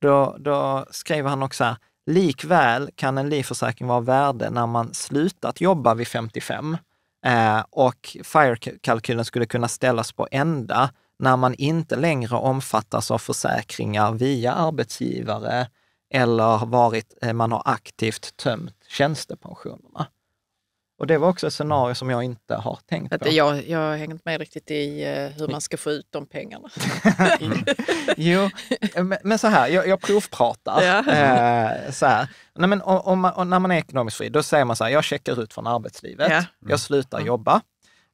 Då, då skriver han också här, likväl kan en livförsäkring vara värde när man slutat jobba vid 55 eh, och FIRE-kalkylen skulle kunna ställas på ända när man inte längre omfattas av försäkringar via arbetsgivare eller varit, eh, man har aktivt tömt tjänstepensionerna. Och det var också ett scenario som jag inte har tänkt att på. Jag, jag har hängt med riktigt i eh, hur man ska få ut de pengarna. Jo, men, men, så här, jag, jag provpratar. Ja. Eh, så här. Nej, men, och, och och när man är ekonomiskt fri, då säger man så här, jag checkar ut från arbetslivet, ja. mm. jag slutar mm. jobba.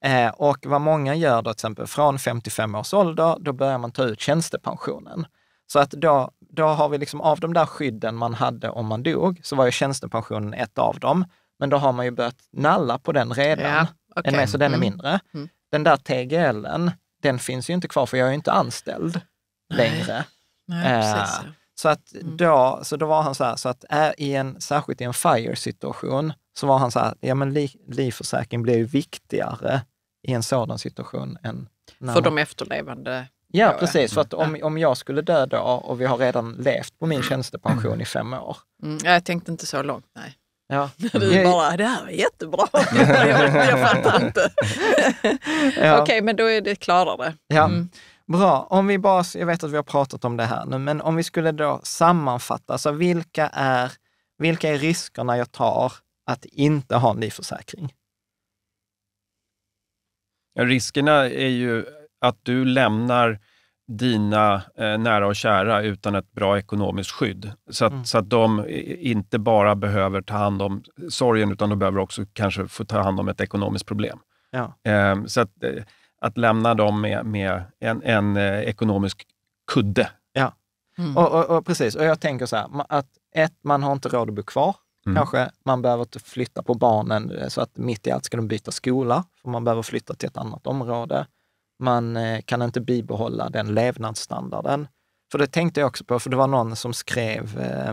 Eh, och vad många gör då, till exempel från 55 års ålder, då börjar man ta ut tjänstepensionen. Så att då, då har vi liksom av de där skydden man hade om man dog, så var ju tjänstepensionen ett av dem men då har man ju börjat nalla på den redan. Ja, okay. så den är mm. mindre. Mm. Den där TGL, den finns ju inte kvar för jag är ju inte anställd Nej. längre. Nej, eh, Så att mm. då, så då var han så här, så att är eh, i en, särskilt i en FIRE-situation, så var han så här, ja men li, livförsäkring blir ju viktigare i en sådan situation än... När för de efterlevande? Ja, precis. För att om, mm. om jag skulle dö då och vi har redan levt på min tjänstepension i fem år. Mm, jag tänkte inte så långt, nej. Ja. Du mm. bara, det här var jättebra. jag, jag fattar inte. ja. Okej, okay, men då är det klarare. Ja. Mm. Bra, om vi bara, jag vet att vi har pratat om det här nu, men om vi skulle då sammanfatta, så vilka är, vilka är riskerna jag tar att inte ha en livförsäkring? Riskerna är ju att du lämnar dina eh, nära och kära utan ett bra ekonomiskt skydd. Så att, mm. så att de inte bara behöver ta hand om sorgen, utan de behöver också kanske få ta hand om ett ekonomiskt problem. Ja. Eh, så att, eh, att lämna dem med, med en, en eh, ekonomisk kudde. Ja, mm. och, och, och, precis. Och jag tänker så här, att ett, man har inte råd att bo kvar. Mm. Kanske man behöver flytta på barnen eh, så att mitt i allt ska de byta skola, för man behöver flytta till ett annat område. Man eh, kan inte bibehålla den levnadsstandarden. För det tänkte jag också på, för det var någon som skrev eh,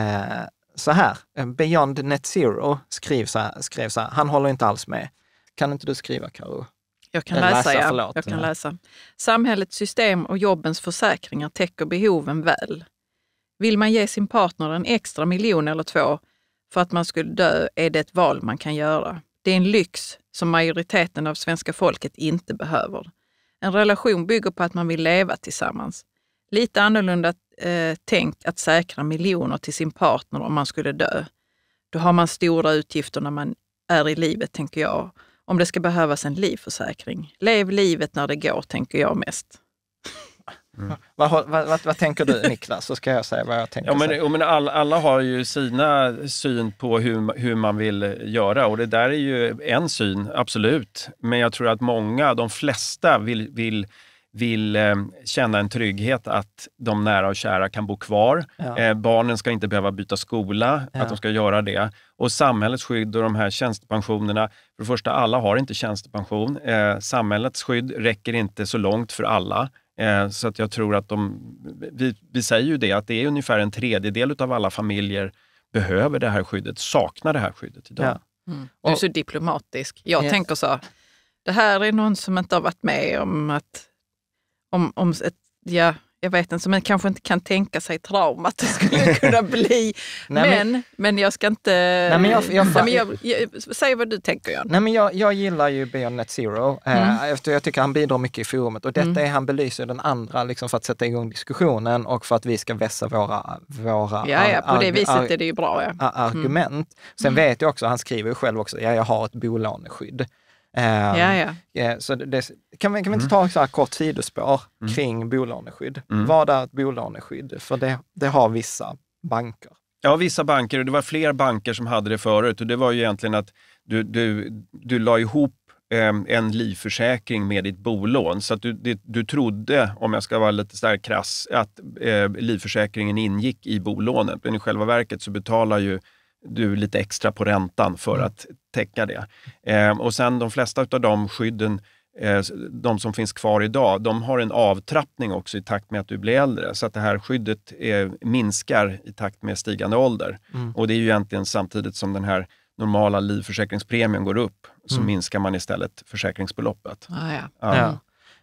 eh så här, eh, Beyond Net Zero skrev så här, skrev så här, han håller inte alls med. Kan inte du skriva Karo? Jag kan läsa, läsa, ja. Förlåt. Jag kan läsa. Samhällets system och jobbens försäkringar täcker behoven väl. Vill man ge sin partner en extra miljon eller två för att man skulle dö är det ett val man kan göra. Det är en lyx som majoriteten av svenska folket inte behöver. En relation bygger på att man vill leva tillsammans. Lite annorlunda eh, tänk att säkra miljoner till sin partner om man skulle dö. Då har man stora utgifter när man är i livet, tänker jag. Om det ska behövas en livförsäkring. Lev livet när det går, tänker jag mest. Mm. Vad, vad, vad, vad, tänker du Niklas? Så ska jag säga vad jag tänker. Ja, men, men alla, alla har ju sina syn på hur, hur man vill göra och det där är ju en syn, absolut. Men jag tror att många, de flesta, vill, vill, vill eh, känna en trygghet att de nära och kära kan bo kvar. Ja. Eh, barnen ska inte behöva byta skola, ja. att de ska göra det. Och samhällets skydd och de här tjänstepensionerna. För det första, alla har inte tjänstepension. Eh, samhällets skydd räcker inte så långt för alla. Eh, så att jag tror att de, vi, vi säger ju det, att det är ungefär en tredjedel av alla familjer behöver det här skyddet, saknar det här skyddet idag. Ja. Mm. Du är så diplomatisk. Jag yes. tänker så, det här är någon som inte har varit med om att om, om ett, ja, jag vet inte, man kanske inte kan tänka sig traumat det skulle kunna bli. nej, men, men, men jag ska inte... Nej, men jag, jag, nej, men jag, jag säg vad du tänker Jan. Nej, men jag, jag gillar ju Beyond Net Zero, eh, mm. eh, jag tycker han bidrar mycket i forumet. Och detta mm. är, han belyser den andra liksom, för att sätta igång diskussionen och för att vi ska vässa våra, våra ja, ja, på det viset är det ju bra, ja. Mm. argument. Mm. Sen vet jag också, han skriver ju själv också, ja, jag har ett bolåneskydd. Ehm, ja, ja. Eh, så det, kan vi, kan vi inte mm. ta så här kort sidospår mm. kring bolåneskydd? Mm. Vad är ett bolåneskydd? För det, det har vissa banker. Ja, vissa banker och det var fler banker som hade det förut och det var ju egentligen att du, du, du la ihop ehm, en livförsäkring med ditt bolån. Så att du, du, du trodde, om jag ska vara lite så krass, att eh, livförsäkringen ingick i bolånet. Men i själva verket så betalar ju du lite extra på räntan för mm. att täcka det. Eh, och sen de flesta av de skydden eh, de som finns kvar idag, de har en avtrappning också i takt med att du blir äldre. Så att det här skyddet är, minskar i takt med stigande ålder. Mm. Och det är ju egentligen samtidigt som den här normala livförsäkringspremien går upp, så mm. minskar man istället försäkringsbeloppet. Ah, ja. Ja.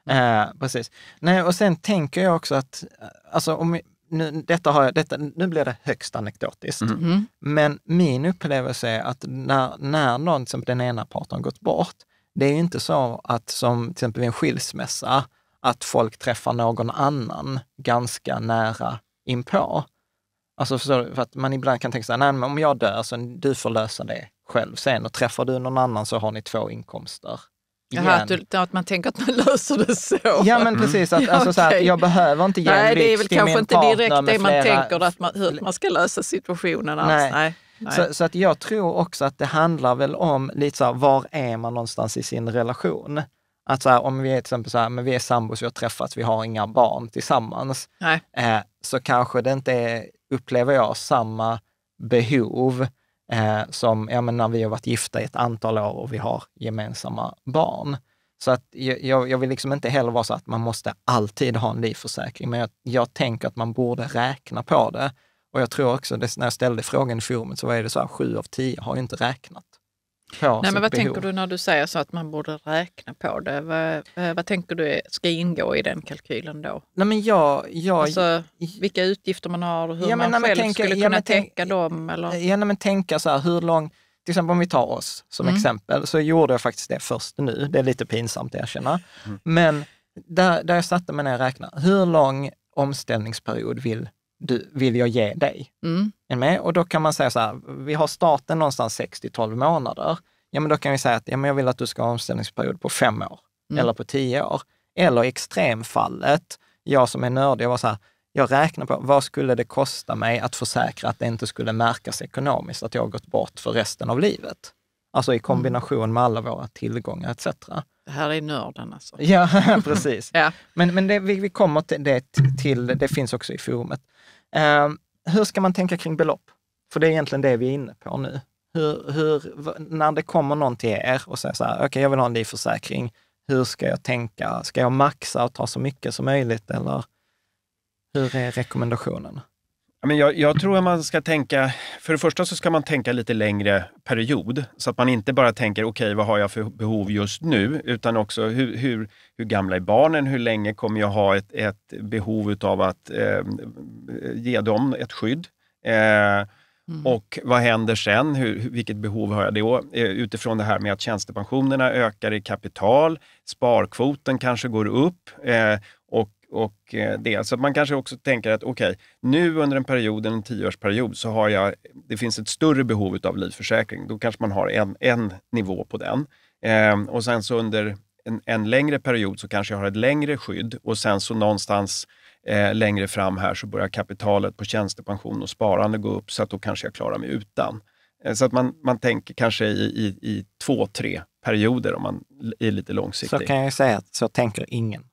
ja. Eh, precis. Nej, och sen tänker jag också att alltså, om, nu, detta har jag, detta, nu blir det högst anekdotiskt, mm. mm. men min upplevelse är att när, när någon, till den ena parten har gått bort, det är ju inte så att som till exempel vid en skilsmässa, att folk träffar någon annan ganska nära inpå. Alltså för, för att man ibland kan tänka så här, om jag dör, så du får lösa det själv sen och träffar du någon annan så har ni två inkomster Jaha, att, att, man tänker att man löser det så. Ja men mm. precis, att, mm. alltså, så här, jag behöver inte ge Nej, det är väl kanske inte direkt det man flera... tänker att man, hur man ska lösa situationen alls. Nej. Nej. Så, så, att jag tror också att det handlar väl om lite så här, var är man någonstans i sin relation? Att så här, om vi är till exempel så här, men vi är sambos, vi har träffats, vi har inga barn tillsammans, eh, så kanske det inte är, upplever jag, samma behov Eh, som, ja men när vi har varit gifta i ett antal år och vi har gemensamma barn. Så att jag, jag vill liksom inte heller vara så att man måste alltid ha en livförsäkring, men jag, jag tänker att man borde räkna på det. Och jag tror också, det, när jag ställde frågan i forumet, så var det så här, sju av tio har ju inte räknat på Nej, men Vad behov. tänker du när du säger så att man borde räkna på det? Vad, eh, vad tänker du ska ingå i den kalkylen då? Nej, men jag, jag, alltså, vilka utgifter man har och hur ja, man själv tänker, skulle ja, kunna täcka dem? Eller? Ja, men tänka så här, hur lång... Till exempel om vi tar oss som mm. exempel, så gjorde jag faktiskt det först nu. Det är lite pinsamt att erkänna. Mm. Men där, där jag satte mig ner och räknade, hur lång omställningsperiod vill, du, vill jag ge dig? Mm. Är med? Och då kan man säga så här, vi har starten någonstans 6 till 12 månader. Ja, men då kan vi säga att ja, men jag vill att du ska ha omställningsperiod på fem år mm. eller på tio år. Eller i extremfallet, jag som är nördig, jag var så här, jag räknar på vad skulle det kosta mig att försäkra att det inte skulle märkas ekonomiskt att jag har gått bort för resten av livet? Alltså i mm. kombination med alla våra tillgångar etc. Det här är nörden alltså. Ja, precis. ja. Men, men det, vi, vi kommer till det, till, det finns också i forumet. Um, hur ska man tänka kring belopp? För det är egentligen det vi är inne på nu. Hur, hur, när det kommer någon till er och säger så här, okej, okay, jag vill ha en livförsäkring. Hur ska jag tänka? Ska jag maxa och ta så mycket som möjligt eller hur är rekommendationen? Men jag, jag, tror att man ska tänka, för det första så ska man tänka lite längre period så att man inte bara tänker okej, okay, vad har jag för behov just nu? Utan också hur, hur, hur gamla är barnen? Hur länge kommer jag ha ett, ett behov av att eh, ge dem ett skydd? Eh, mm. Och vad händer sen? Hur, vilket behov har jag då? Eh, utifrån det här med att tjänstepensionerna ökar i kapital, sparkvoten kanske går upp eh, och och eh, det. Så man kanske också tänker att okej, okay, nu under en period, en tioårsperiod, så har jag, det finns ett större behov av livförsäkring. Då kanske man har en, en nivå på den. Eh, och sen så under en, en, längre period så kanske jag har ett längre skydd och sen så någonstans eh, längre fram här så börjar kapitalet på tjänstepension och sparande gå upp så att då kanske jag klarar mig utan. Eh, så att man, man tänker kanske i, i, i två, tre perioder om man är lite långsiktig. Så kan jag säga att så tänker ingen.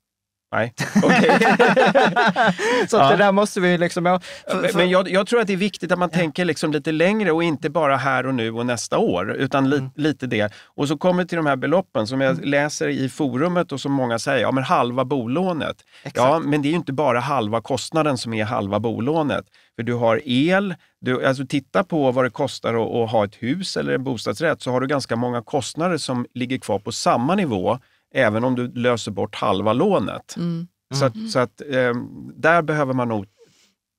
Nej, okej. Okay. så ja. det där måste vi liksom... Ja, för... Men jag, jag, tror att det är viktigt att man ja. tänker liksom lite längre och inte bara här och nu och nästa år, utan li, mm. lite det. Och så kommer det till de här beloppen som jag mm. läser i forumet och som många säger, ja men halva bolånet. Exakt. Ja, men det är ju inte bara halva kostnaden som är halva bolånet. För du har el, du, alltså titta på vad det kostar att, att ha ett hus eller en bostadsrätt, så har du ganska många kostnader som ligger kvar på samma nivå även om du löser bort halva lånet. Mm. Så att, mm. så att eh, där behöver man nog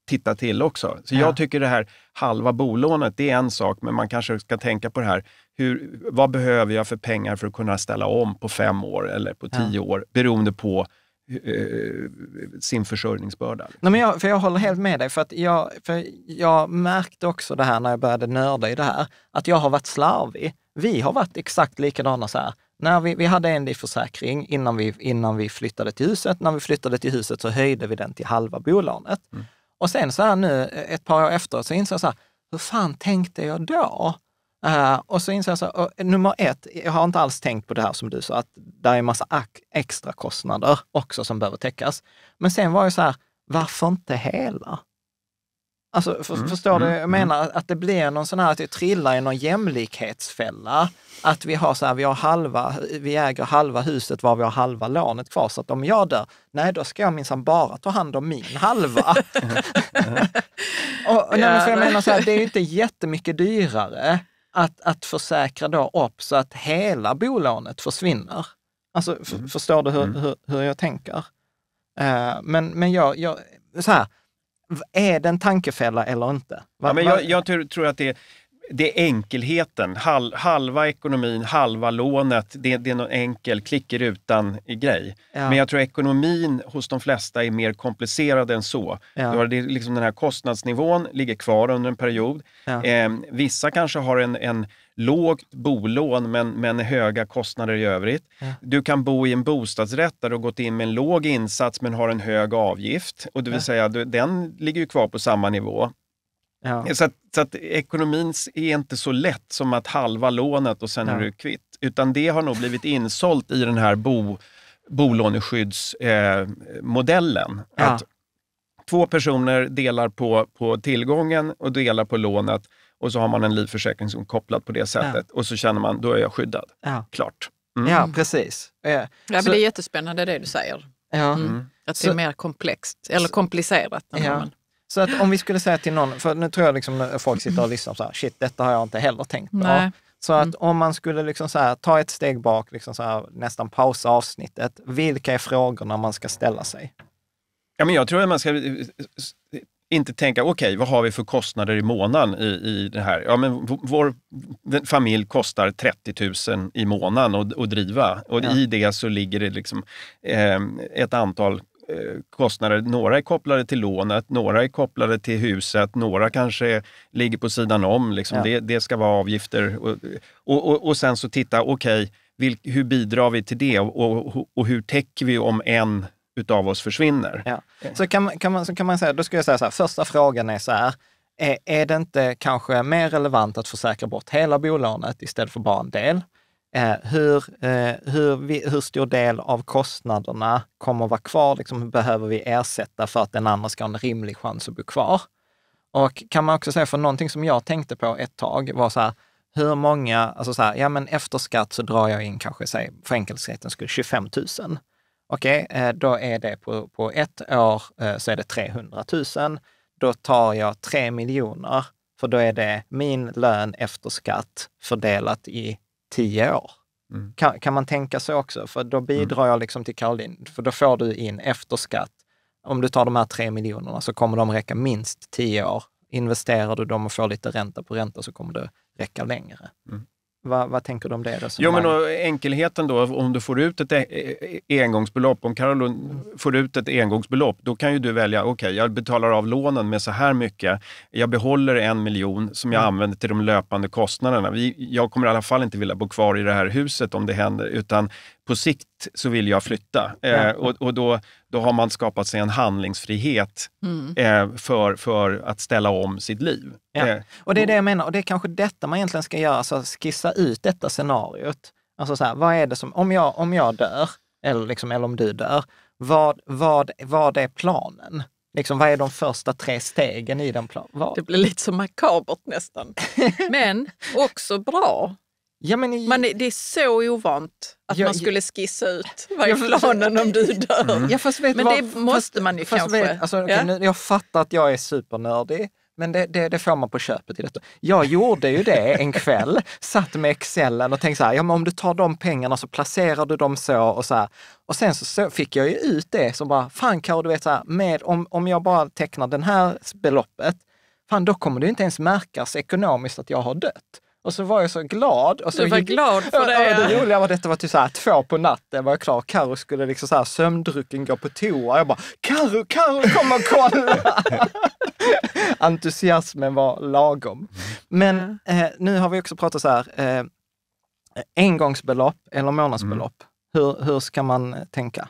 titta till också. Så ja. jag tycker det här halva bolånet, det är en sak, men man kanske ska tänka på det här. Hur, vad behöver jag för pengar för att kunna ställa om på fem år eller på tio ja. år, beroende på eh, sin försörjningsbörda. Nej, men jag, för jag håller helt med dig, för, att jag, för jag märkte också det här när jag började nörda i det här, att jag har varit slarvig. Vi har varit exakt likadana så här när vi, vi hade en försäkring innan vi, innan vi flyttade till huset. När vi flyttade till huset så höjde vi den till halva bolånet. Mm. Och sen så här nu ett par år efter så insåg jag så här, hur fan tänkte jag då? Uh, och så insåg jag så här, nummer ett, jag har inte alls tänkt på det här som du sa, att det är en massa extra kostnader också som behöver täckas. Men sen var det så här, varför inte hela? Alltså, för, mm. Förstår du? Mm, jag menar mm. att det blir någon sån här, att vi trillar i någon jämlikhetsfälla. Att vi har så här, vi, har halva, vi äger halva huset var vi har halva lånet kvar. Så att om jag dör, nej då ska jag minsann bara ta hand om min halva. och, och nej, jag menar så här, det är ju inte jättemycket dyrare att, att försäkra då upp så att hela bolånet försvinner. Alltså, mm. Förstår du hur, mm. hur, hur jag tänker? Uh, men men jag, jag, så här, är det en tankefälla eller inte? Var, ja, men jag, jag tror, att det, det är enkelheten. Hal, halva ekonomin, halva lånet. Det, det är någon enkel klick i grej Ja. Men jag tror ekonomin hos de flesta är mer komplicerad än så. Ja. Det liksom den här kostnadsnivån ligger kvar under en period. Ja. Eh, vissa kanske har en, en lågt bolån men, men höga kostnader i övrigt. Mm. Du kan bo i en bostadsrätt där du har gått in med en låg insats men har en hög avgift. Och det vill mm. säga, du, den ligger ju kvar på samma nivå. Ja. Så, att, så att ekonomin är inte så lätt som att halva lånet och sen ja. är du kvitt. Utan det har nog blivit insålt i den här bo, bolåneskyddsmodellen. Eh, ja. två personer delar på, på tillgången och delar på lånet och så har man en livförsäkring som är kopplad på det sättet ja. och så känner man, då är jag skyddad. Ja. Klart. Mm. Ja, precis. Ja. men det är jättespännande det du säger. Ja. Mm. mm. Att så, det är mer komplext, eller komplicerat. Ja. Man... Så att om vi skulle säga till någon, för nu tror jag liksom folk sitter och lyssnar så här, shit, detta har jag inte heller tänkt på. Nej. Så att mm. om man skulle liksom så här, ta ett steg bak, liksom så här, nästan pausa avsnittet, vilka är frågorna man ska ställa sig? Ja, men jag tror att man ska inte tänka, okej, okay, vad har vi för kostnader i månaden i, i det här? Ja, men vår familj kostar 30 000 i månaden att, att driva och ja. i det så ligger det liksom, eh, ett antal eh, kostnader. Några är kopplade till lånet, några är kopplade till huset, några kanske ligger på sidan om. Liksom. Ja. Det, det, ska vara avgifter. Och, och, och, och sen så titta, okej, okay, hur bidrar vi till det och, och, hur täcker vi om en utav oss försvinner. Ja. Så, kan, kan man, så kan man säga, då skulle jag säga så här, första frågan är så här, är, är det inte kanske mer relevant att försäkra bort hela bolånet istället för bara en del? Eh, hur, eh, hur, vi, hur stor del av kostnaderna kommer att vara kvar? Liksom, behöver vi ersätta för att den andra ska ha en rimlig chans att bo kvar? Och kan man också säga, för någonting som jag tänkte på ett tag var så här, hur många, alltså så här, ja men efter skatt så drar jag in kanske, säg för enkelhetens skull, 25 000. Okej, okay, eh, då är det på, på ett år eh, så är det 300 000. Då tar jag 3 miljoner, för då är det min lön efter skatt fördelat i 10 år. Mm. Kan, kan, man tänka så också? För då mm. bidrar mm. jag liksom till Caroline, för då får du in efter skatt. Om du tar de här 3 miljonerna så kommer de räcka minst 10 år. Investerar du dem och får lite ränta på ränta så kommer det räcka längre. Mm. Vad, vad, tänker du om det? Jo, men då, enkelheten då, om du får ut ett e-, e-, e-, engångsbelopp, om Carolyn får ut ett engångsbelopp, då kan ju du välja, okej, okay, jag betalar av lånen med så här mycket, jag behåller en miljon som jag mm. använder till de löpande kostnaderna. Vi, jag kommer i alla fall inte vilja bo kvar i det här huset om det händer, utan på sikt så vill jag flytta. Eh, och, och då, då har man skapat sig en handlingsfrihet mm. eh, för, för att ställa om sitt liv. Ja. Eh, och det är det jag menar, och det är kanske detta man egentligen ska göra, alltså skissa ut detta scenariot. Alltså så här, vad är det som, om jag, om jag dör, eller, liksom, eller om du dör, vad, vad, vad är planen? Liksom, vad är de första tre stegen i den planen? Det blir lite så makabert nästan. Men också bra. Ja, men i... man, det är så ovant att ja, man skulle skissa ut vad är planen om du dör. Mm. Ja, fast vet men vad, det måste fast, man ju kanske. Vet, alltså, okay, nu, jag fattar att jag är supernördig, men det, det, det, får man på köpet i detta. Jag gjorde ju det en kväll, satt med excellen och tänkte så här, ja men om du tar de pengarna så placerar du dem så och så här. Och sen så, så fick jag ju ut det som bara, fan Karo, du vet så här, med, om, om jag bara tecknar det här beloppet, fan då kommer det inte ens märkas ekonomiskt att jag har dött. Och så var jag så glad. Och så du var gick, glad för det? Och det roliga var att detta var typ så två på natten var jag klar. Karo skulle liksom så här sömndrucken gå på toa. Jag bara, Karo, Karo kom och kolla! Entusiasmen var lagom. Men mm. eh, nu har vi också pratat så här, eh, engångsbelopp eller månadsbelopp. Mm. Hur, hur ska man tänka?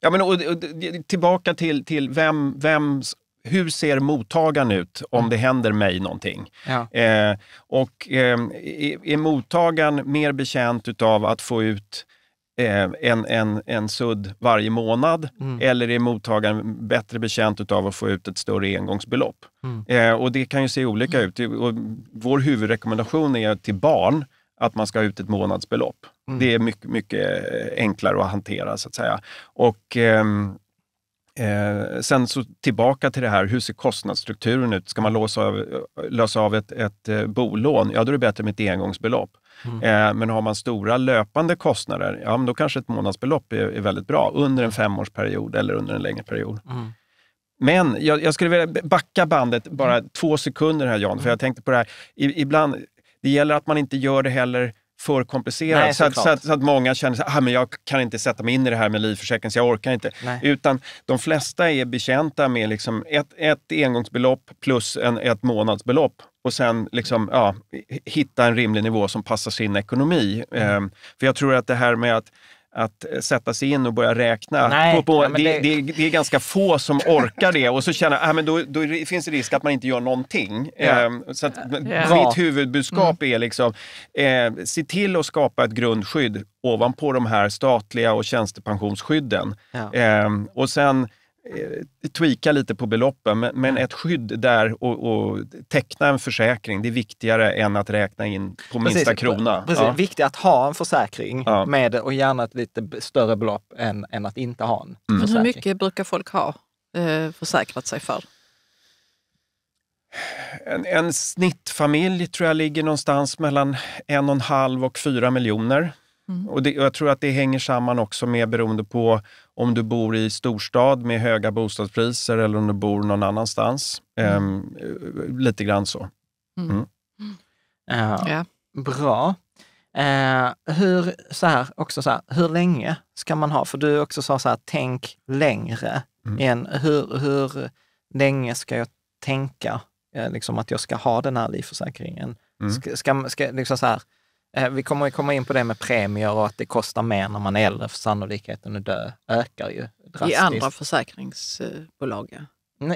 Ja, men, och, och, tillbaka till, till vem, vems hur ser mottagaren ut om mm. det händer mig någonting? Ja. Eh, och eh, är, mottagaren mer betjänt av att få ut eh, en, en, en sudd varje månad mm. eller är mottagaren bättre betjänt av att få ut ett större engångsbelopp? Mm. Eh, och det kan ju se olika mm. ut. Och vår huvudrekommendation är till barn att man ska ha ut ett månadsbelopp. Mm. Det är mycket, mycket enklare att hantera så att säga. Och ehm, Eh, sen så tillbaka till det här, hur ser kostnadsstrukturen ut? Ska man låsa av, lösa av ett, ett eh, bolån, ja då är det bättre med ett engångsbelopp. Mm. Eh, men har man stora löpande kostnader, ja men då kanske ett månadsbelopp är, är väldigt bra under en mm. femårsperiod eller under en längre period. Mm. Men jag, jag, skulle vilja backa bandet bara mm. två sekunder här Jan, för mm. jag tänkte på det här, I, ibland, det gäller att man inte gör det heller för komplicerat Nej, så, att, så, att, så, att, många känner att ah, men jag kan inte sätta mig in i det här med livförsäkring, så jag orkar inte. Nej. Utan de flesta är bekänta med liksom ett, ett engångsbelopp plus en, ett månadsbelopp och sen liksom, ja, hitta en rimlig nivå som passar sin ekonomi. Mm. Ehm, för jag tror att det här med att att eh, sätta sig in och börja räkna. Nej, på, på, det, det... Det, det, är ganska få som orkar det och så känner jag äh, men då, då finns det risk att man inte gör någonting. Ja. Ehm, så att, ja. Mitt huvudbudskap mm. är liksom, eh, se till att skapa ett grundskydd ovanpå de här statliga och tjänstepensionsskydden. Ja. Eh, och sen Eh, tweaka lite på beloppen, men ett skydd där och, och, teckna en försäkring, det är viktigare än att räkna in på minsta krona. Precis. Ja. Viktigt att ha en försäkring ja. med och gärna ett lite större belopp än, än att inte ha en mm. försäkring. Men hur mycket brukar folk ha eh, försäkrat sig för? En, en snittfamilj tror jag ligger någonstans mellan en och en halv och fyra miljoner. Mm. Och, det, och, Jag tror att det hänger samman också med beroende på om du bor i storstad med höga bostadspriser eller om du bor någon annanstans. Mm. Eh, lite grann så. Mm. mm. Eh, ja. Bra. Eh, hur, så här, också så här, hur länge ska man ha? För du också sa så här, tänk längre. Mm. Än, hur, hur länge ska jag tänka eh, liksom att jag ska ha den här livförsäkringen? Mm. Ska, ska, ska, liksom så här, Eh, vi kommer komma in på det med premier och att det kostar mer när man är äldre, för sannolikheten att dö ökar ju drastiskt. I andra försäkringsbolag, ja.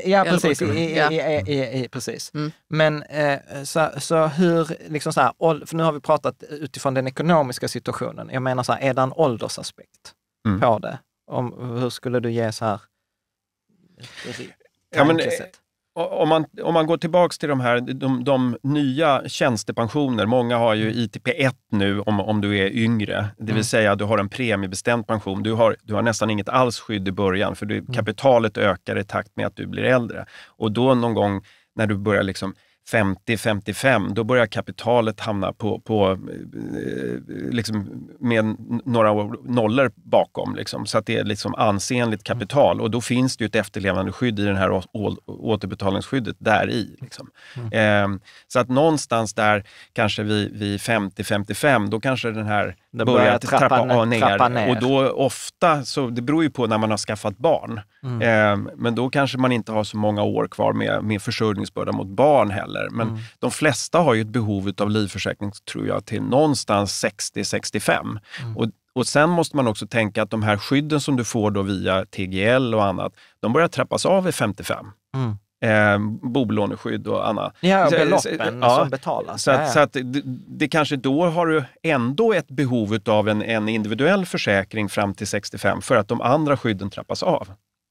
Ja, precis. I, i, i, i precis. Mm. Men eh, så, så hur, liksom så här, för nu har vi pratat utifrån den ekonomiska situationen. Jag menar så här, är det en åldersaspekt mm. på det? Om, hur skulle du ge så här? Eh, ja, men, om man, om man går tillbaka till de här de, de nya tjänstepensioner. Många har ju ITP1 nu om, om du är yngre. Det vill mm. säga du har en premiebestämd pension. Du har, du har nästan inget alls skydd i början för du, mm. kapitalet ökar i takt med att du blir äldre. Och då någon gång när du börjar liksom 50-55, då börjar kapitalet hamna på, på eh, liksom med några nollor bakom. Liksom. Så att det är liksom ansenligt mm. kapital och då finns det ju ett efterlevandeskydd i det här återbetalningsskyddet där i. Liksom. Mm. Eh, så att någonstans där, kanske vid, vid 50-55, då kanske den här den börjar, börjar trappa, trappa, ner, trappa, ner, Och då ofta, så det beror ju på när man har skaffat barn. Mm. Eh, men då kanske man inte har så många år kvar med, med försörjningsbörda mot barn heller. Men mm. de flesta har ju ett behov av livförsäkring, tror jag, till någonstans 60-65. Mm. Och och Sen måste man också tänka att de här skydden som du får då via TGL och annat, de börjar trappas av vid 55. Mm. Eh, bolåneskydd och annat. Ja, beloppen ja, som betalas. Så, att, så att det, det, kanske då har du ändå ett behov av en, en individuell försäkring fram till 65 för att de andra skydden trappas av.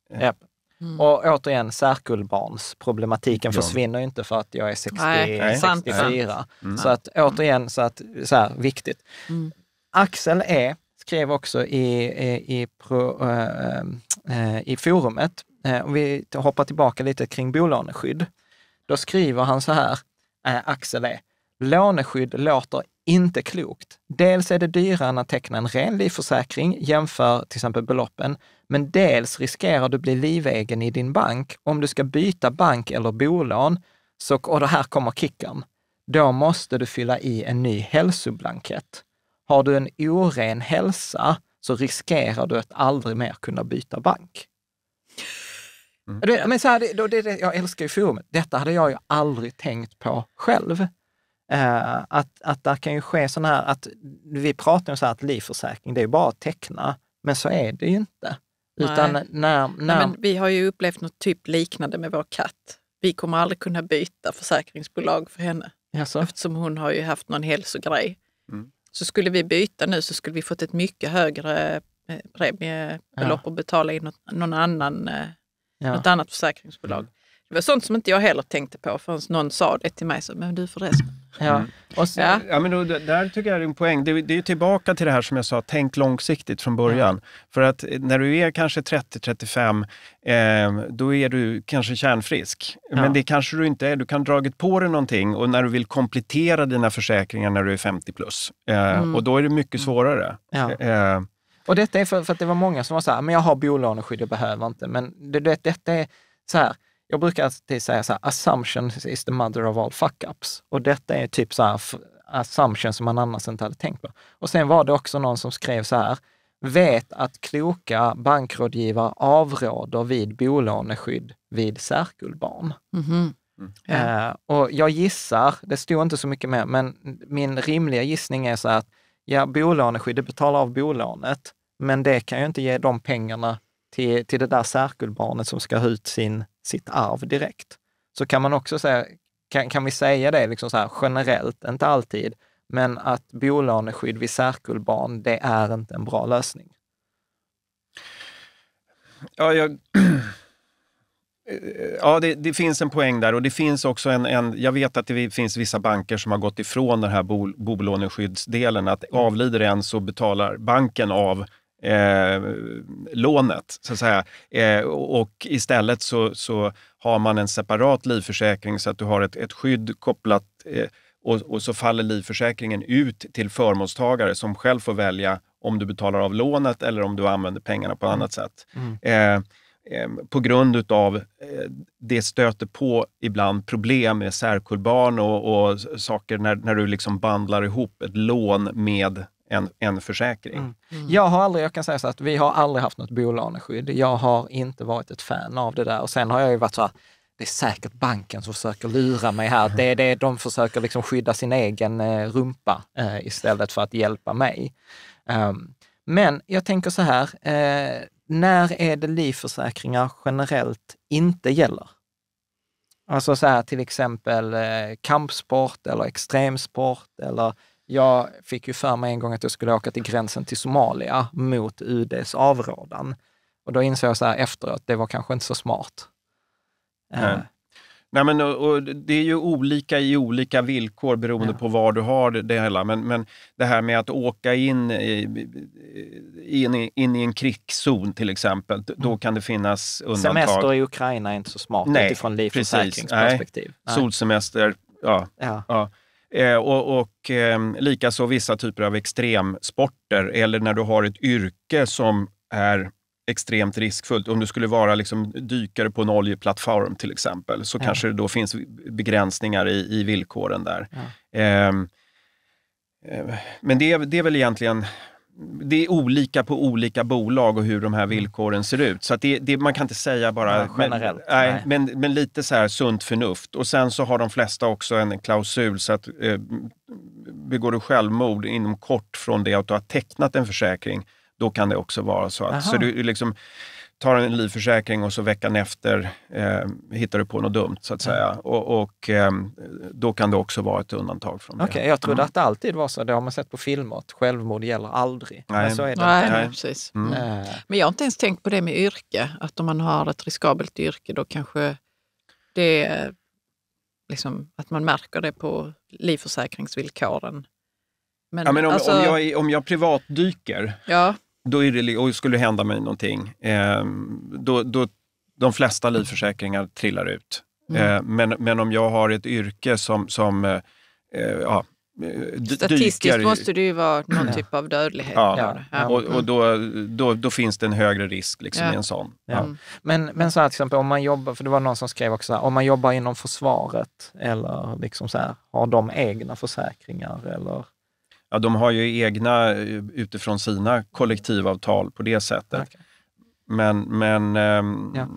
Ja. Mm. Och återigen, särkullbarnsproblematiken ja. försvinner ju inte för att jag är 60, Nej, 64. Mm. mm. Så att återigen, så att, så här, viktigt. Mm. Axel E skrev också i, i, i, pro, äh, i forumet, eh, om vi hoppar tillbaka lite kring bolåneskydd, då skriver han så här, Axel E, låneskydd låter inte klokt. Dels är det dyrare än att teckna en ren livförsäkring, jämför till exempel beloppen, men dels riskerar du att bli livegen i din bank. Om du ska byta bank eller bolån, så, och det här kommer kicken, då måste du fylla i en ny hälsoblankett. Har du en oren hälsa så riskerar du att aldrig mer kunna byta bank. Mm. Men så här, det, det, det, jag älskar ju forumet. Detta hade jag ju aldrig tänkt på själv. Eh, att, att där kan ju ske sådana här, att vi pratar ju om så här att livförsäkring, det är ju bara att teckna, men så är det ju inte. Utan när... när... Nej, vi har ju upplevt något typ liknande med vår katt. Vi kommer aldrig kunna byta försäkringsbolag för henne. Jaså? Eftersom hon har ju haft någon hälsogrej. Mm. Så skulle vi byta nu så skulle vi fått ett mycket högre eh, premiebelopp ja. och betala in något, någon annan, eh, ja. något annat försäkringsbolag. Mm. Det var sånt som inte jag heller tänkte på förrän någon sa det till mig. Så, men du förresten, Ja. Mm. Och så, ja. ja men då, där tycker jag det är en poäng. Det, det är tillbaka till det här som jag sa, tänk långsiktigt från början. Mm. För att eh, när du är kanske 30-35, eh, då är du kanske kärnfrisk. Ja. Men det kanske du inte är. Du kan ha dragit på dig någonting och när du vill komplettera dina försäkringar när du är 50 plus. Eh, mm. Och då är det mycket mm. svårare. Ja. Eh, eh, och detta är för, för, att det var många som var så här, men jag har bolåneskydd, jag behöver inte. Men det, det, detta är så här, jag brukar alltid säga så här, assumptions is the mother of all fuck-ups. Och detta är typ så här assumptions som man annars inte hade tänkt på. Och sen var det också någon som skrev så här, vet att kloka bankrådgivare avråder vid bolåneskydd vid särkullbarn. Mm-hmm. Mm -hmm. Mm. Uh, och jag gissar, det står inte så mycket mer, men min rimliga gissning är så här att ja, bolåneskyddet betalar av bolånet, men det kan ju inte ge de pengarna till, till det där särkullbarnet som ska ha ut sin sitt arv direkt. Så kan man också säga, kan, kan vi säga det liksom så här, generellt, inte alltid, men att bolåneskydd vid särkullbarn, det är inte en bra lösning. Ja, jag... Ja, det, det, finns en poäng där och det finns också en, en, Jag vet att det finns vissa banker som har gått ifrån den här bolåneskyddsdelen. Att mm. avlider en så betalar banken av eh, lånet. Så att säga. Eh, och istället så, så har man en separat livförsäkring så att du har ett, ett skydd kopplat eh, och, och, så faller livförsäkringen ut till förmånstagare som själv får välja om du betalar av lånet eller om du använder pengarna på annat mm. sätt. Mm. Eh, på grund utav eh, det stöter på ibland problem med särkullbarn och, och saker när, när du liksom bandlar ihop ett lån med en, en försäkring. Mm. Mm. Jag har aldrig, jag kan säga så att vi har aldrig haft något bolåneskydd. Jag har inte varit ett fan av det där och sen har jag ju varit så här, det är säkert banken som försöker lura mig här. Det är det, de försöker liksom skydda sin egen eh, rumpa eh, istället för att hjälpa mig. Um, men jag tänker så här, eh, när är det livförsäkringar generellt inte gäller? Alltså så här till exempel eh, kampsport eller extremsport eller jag fick ju för mig en gång att jag skulle åka till gränsen till Somalia mot UDs avrådan. Och då insåg jag så här efteråt, det var kanske inte så smart. Eh. Nej. Uh. Nej, men, och, och, det är ju olika i olika villkor beroende ja. på var du har det, det hela. Men, men det här med att åka in i, in in i en krigszon till exempel, mm. då kan det finnas undantag. Semester i Ukraina är inte så smart Nej, utifrån livförsäkringsperspektiv. Nej. Nej. Solsemester, ja. ja. ja. Eh, och och ehm, likaså vissa typer av extremsporter eller när du har ett yrke som är extremt riskfullt. Om du skulle vara liksom dykare på en oljeplattform till exempel, så ja. kanske det då finns begränsningar i, i villkoren där. Ja. Ehm, eh, men det, det är väl egentligen det är olika på olika bolag och hur de här mm. villkoren ser ut. Så det, det, man kan inte säga bara... Ja, generellt. Men, nej, Men, men, lite så här sunt förnuft. Och sen så har de flesta också en klausul så att eh, begår du självmord inom kort från det att du har tecknat en försäkring, då kan det också vara så att... Så du, liksom, tar en livförsäkring och så veckan efter eh, hittar du på något dumt så att säga. Mm. Och, och eh, då kan det också vara ett undantag från det. Okej, jag trodde mm. att det alltid var så. Det har man sett på filmer, att självmord gäller aldrig. Nej. Men så är det Nej, Nej. precis. Mm. Eh. Men jag har inte ens tänkt på det med yrke, att om man har ett riskabelt yrke då kanske det liksom, att man märker det på livförsäkringsvillkoren. Men, ja, men om, alltså, om, jag, om jag privatdyker ja då är det, och skulle det hända mig någonting, eh, då, då de flesta livförsäkringar trillar ut. Mm. Eh, men, men om jag har ett yrke som, som eh, eh ja, eh, Statistiskt dykar, måste det ju vara någon mm. typ av dödlighet. Ja, ja. Och, och då, då, då, finns det en högre risk liksom ja. i en sån. Mm. Men, men så här till exempel, om man jobbar, för det var någon som skrev också, här, om man jobbar inom försvaret eller liksom så här, har de egna försäkringar? Eller? ja, de har ju egna eh, utifrån sina kollektivavtal på det sättet. Okay. Men, men ähm, ja.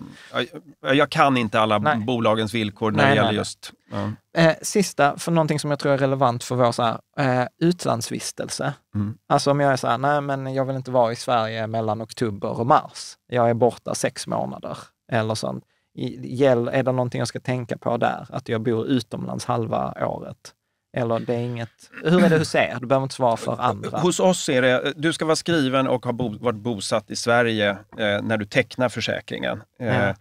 jag, jag, kan inte alla nej. bolagens villkor när nej, det gäller nej, just... Ja. Eh, sista, för någonting som jag tror är relevant för vår så här, eh, utlandsvistelse. Mm. Alltså om jag är så här, nej men jag vill inte vara i Sverige mellan oktober och mars. Jag är borta sex månader eller sånt. I, är det någonting jag ska tänka på där? Att jag bor utomlands halva året? Eller det är inget... Hur är det hos er? Du behöver inte svara för andra. Hos oss är det, du ska vara skriven och ha bo, varit bosatt i Sverige eh, när du tecknar försäkringen. Eh,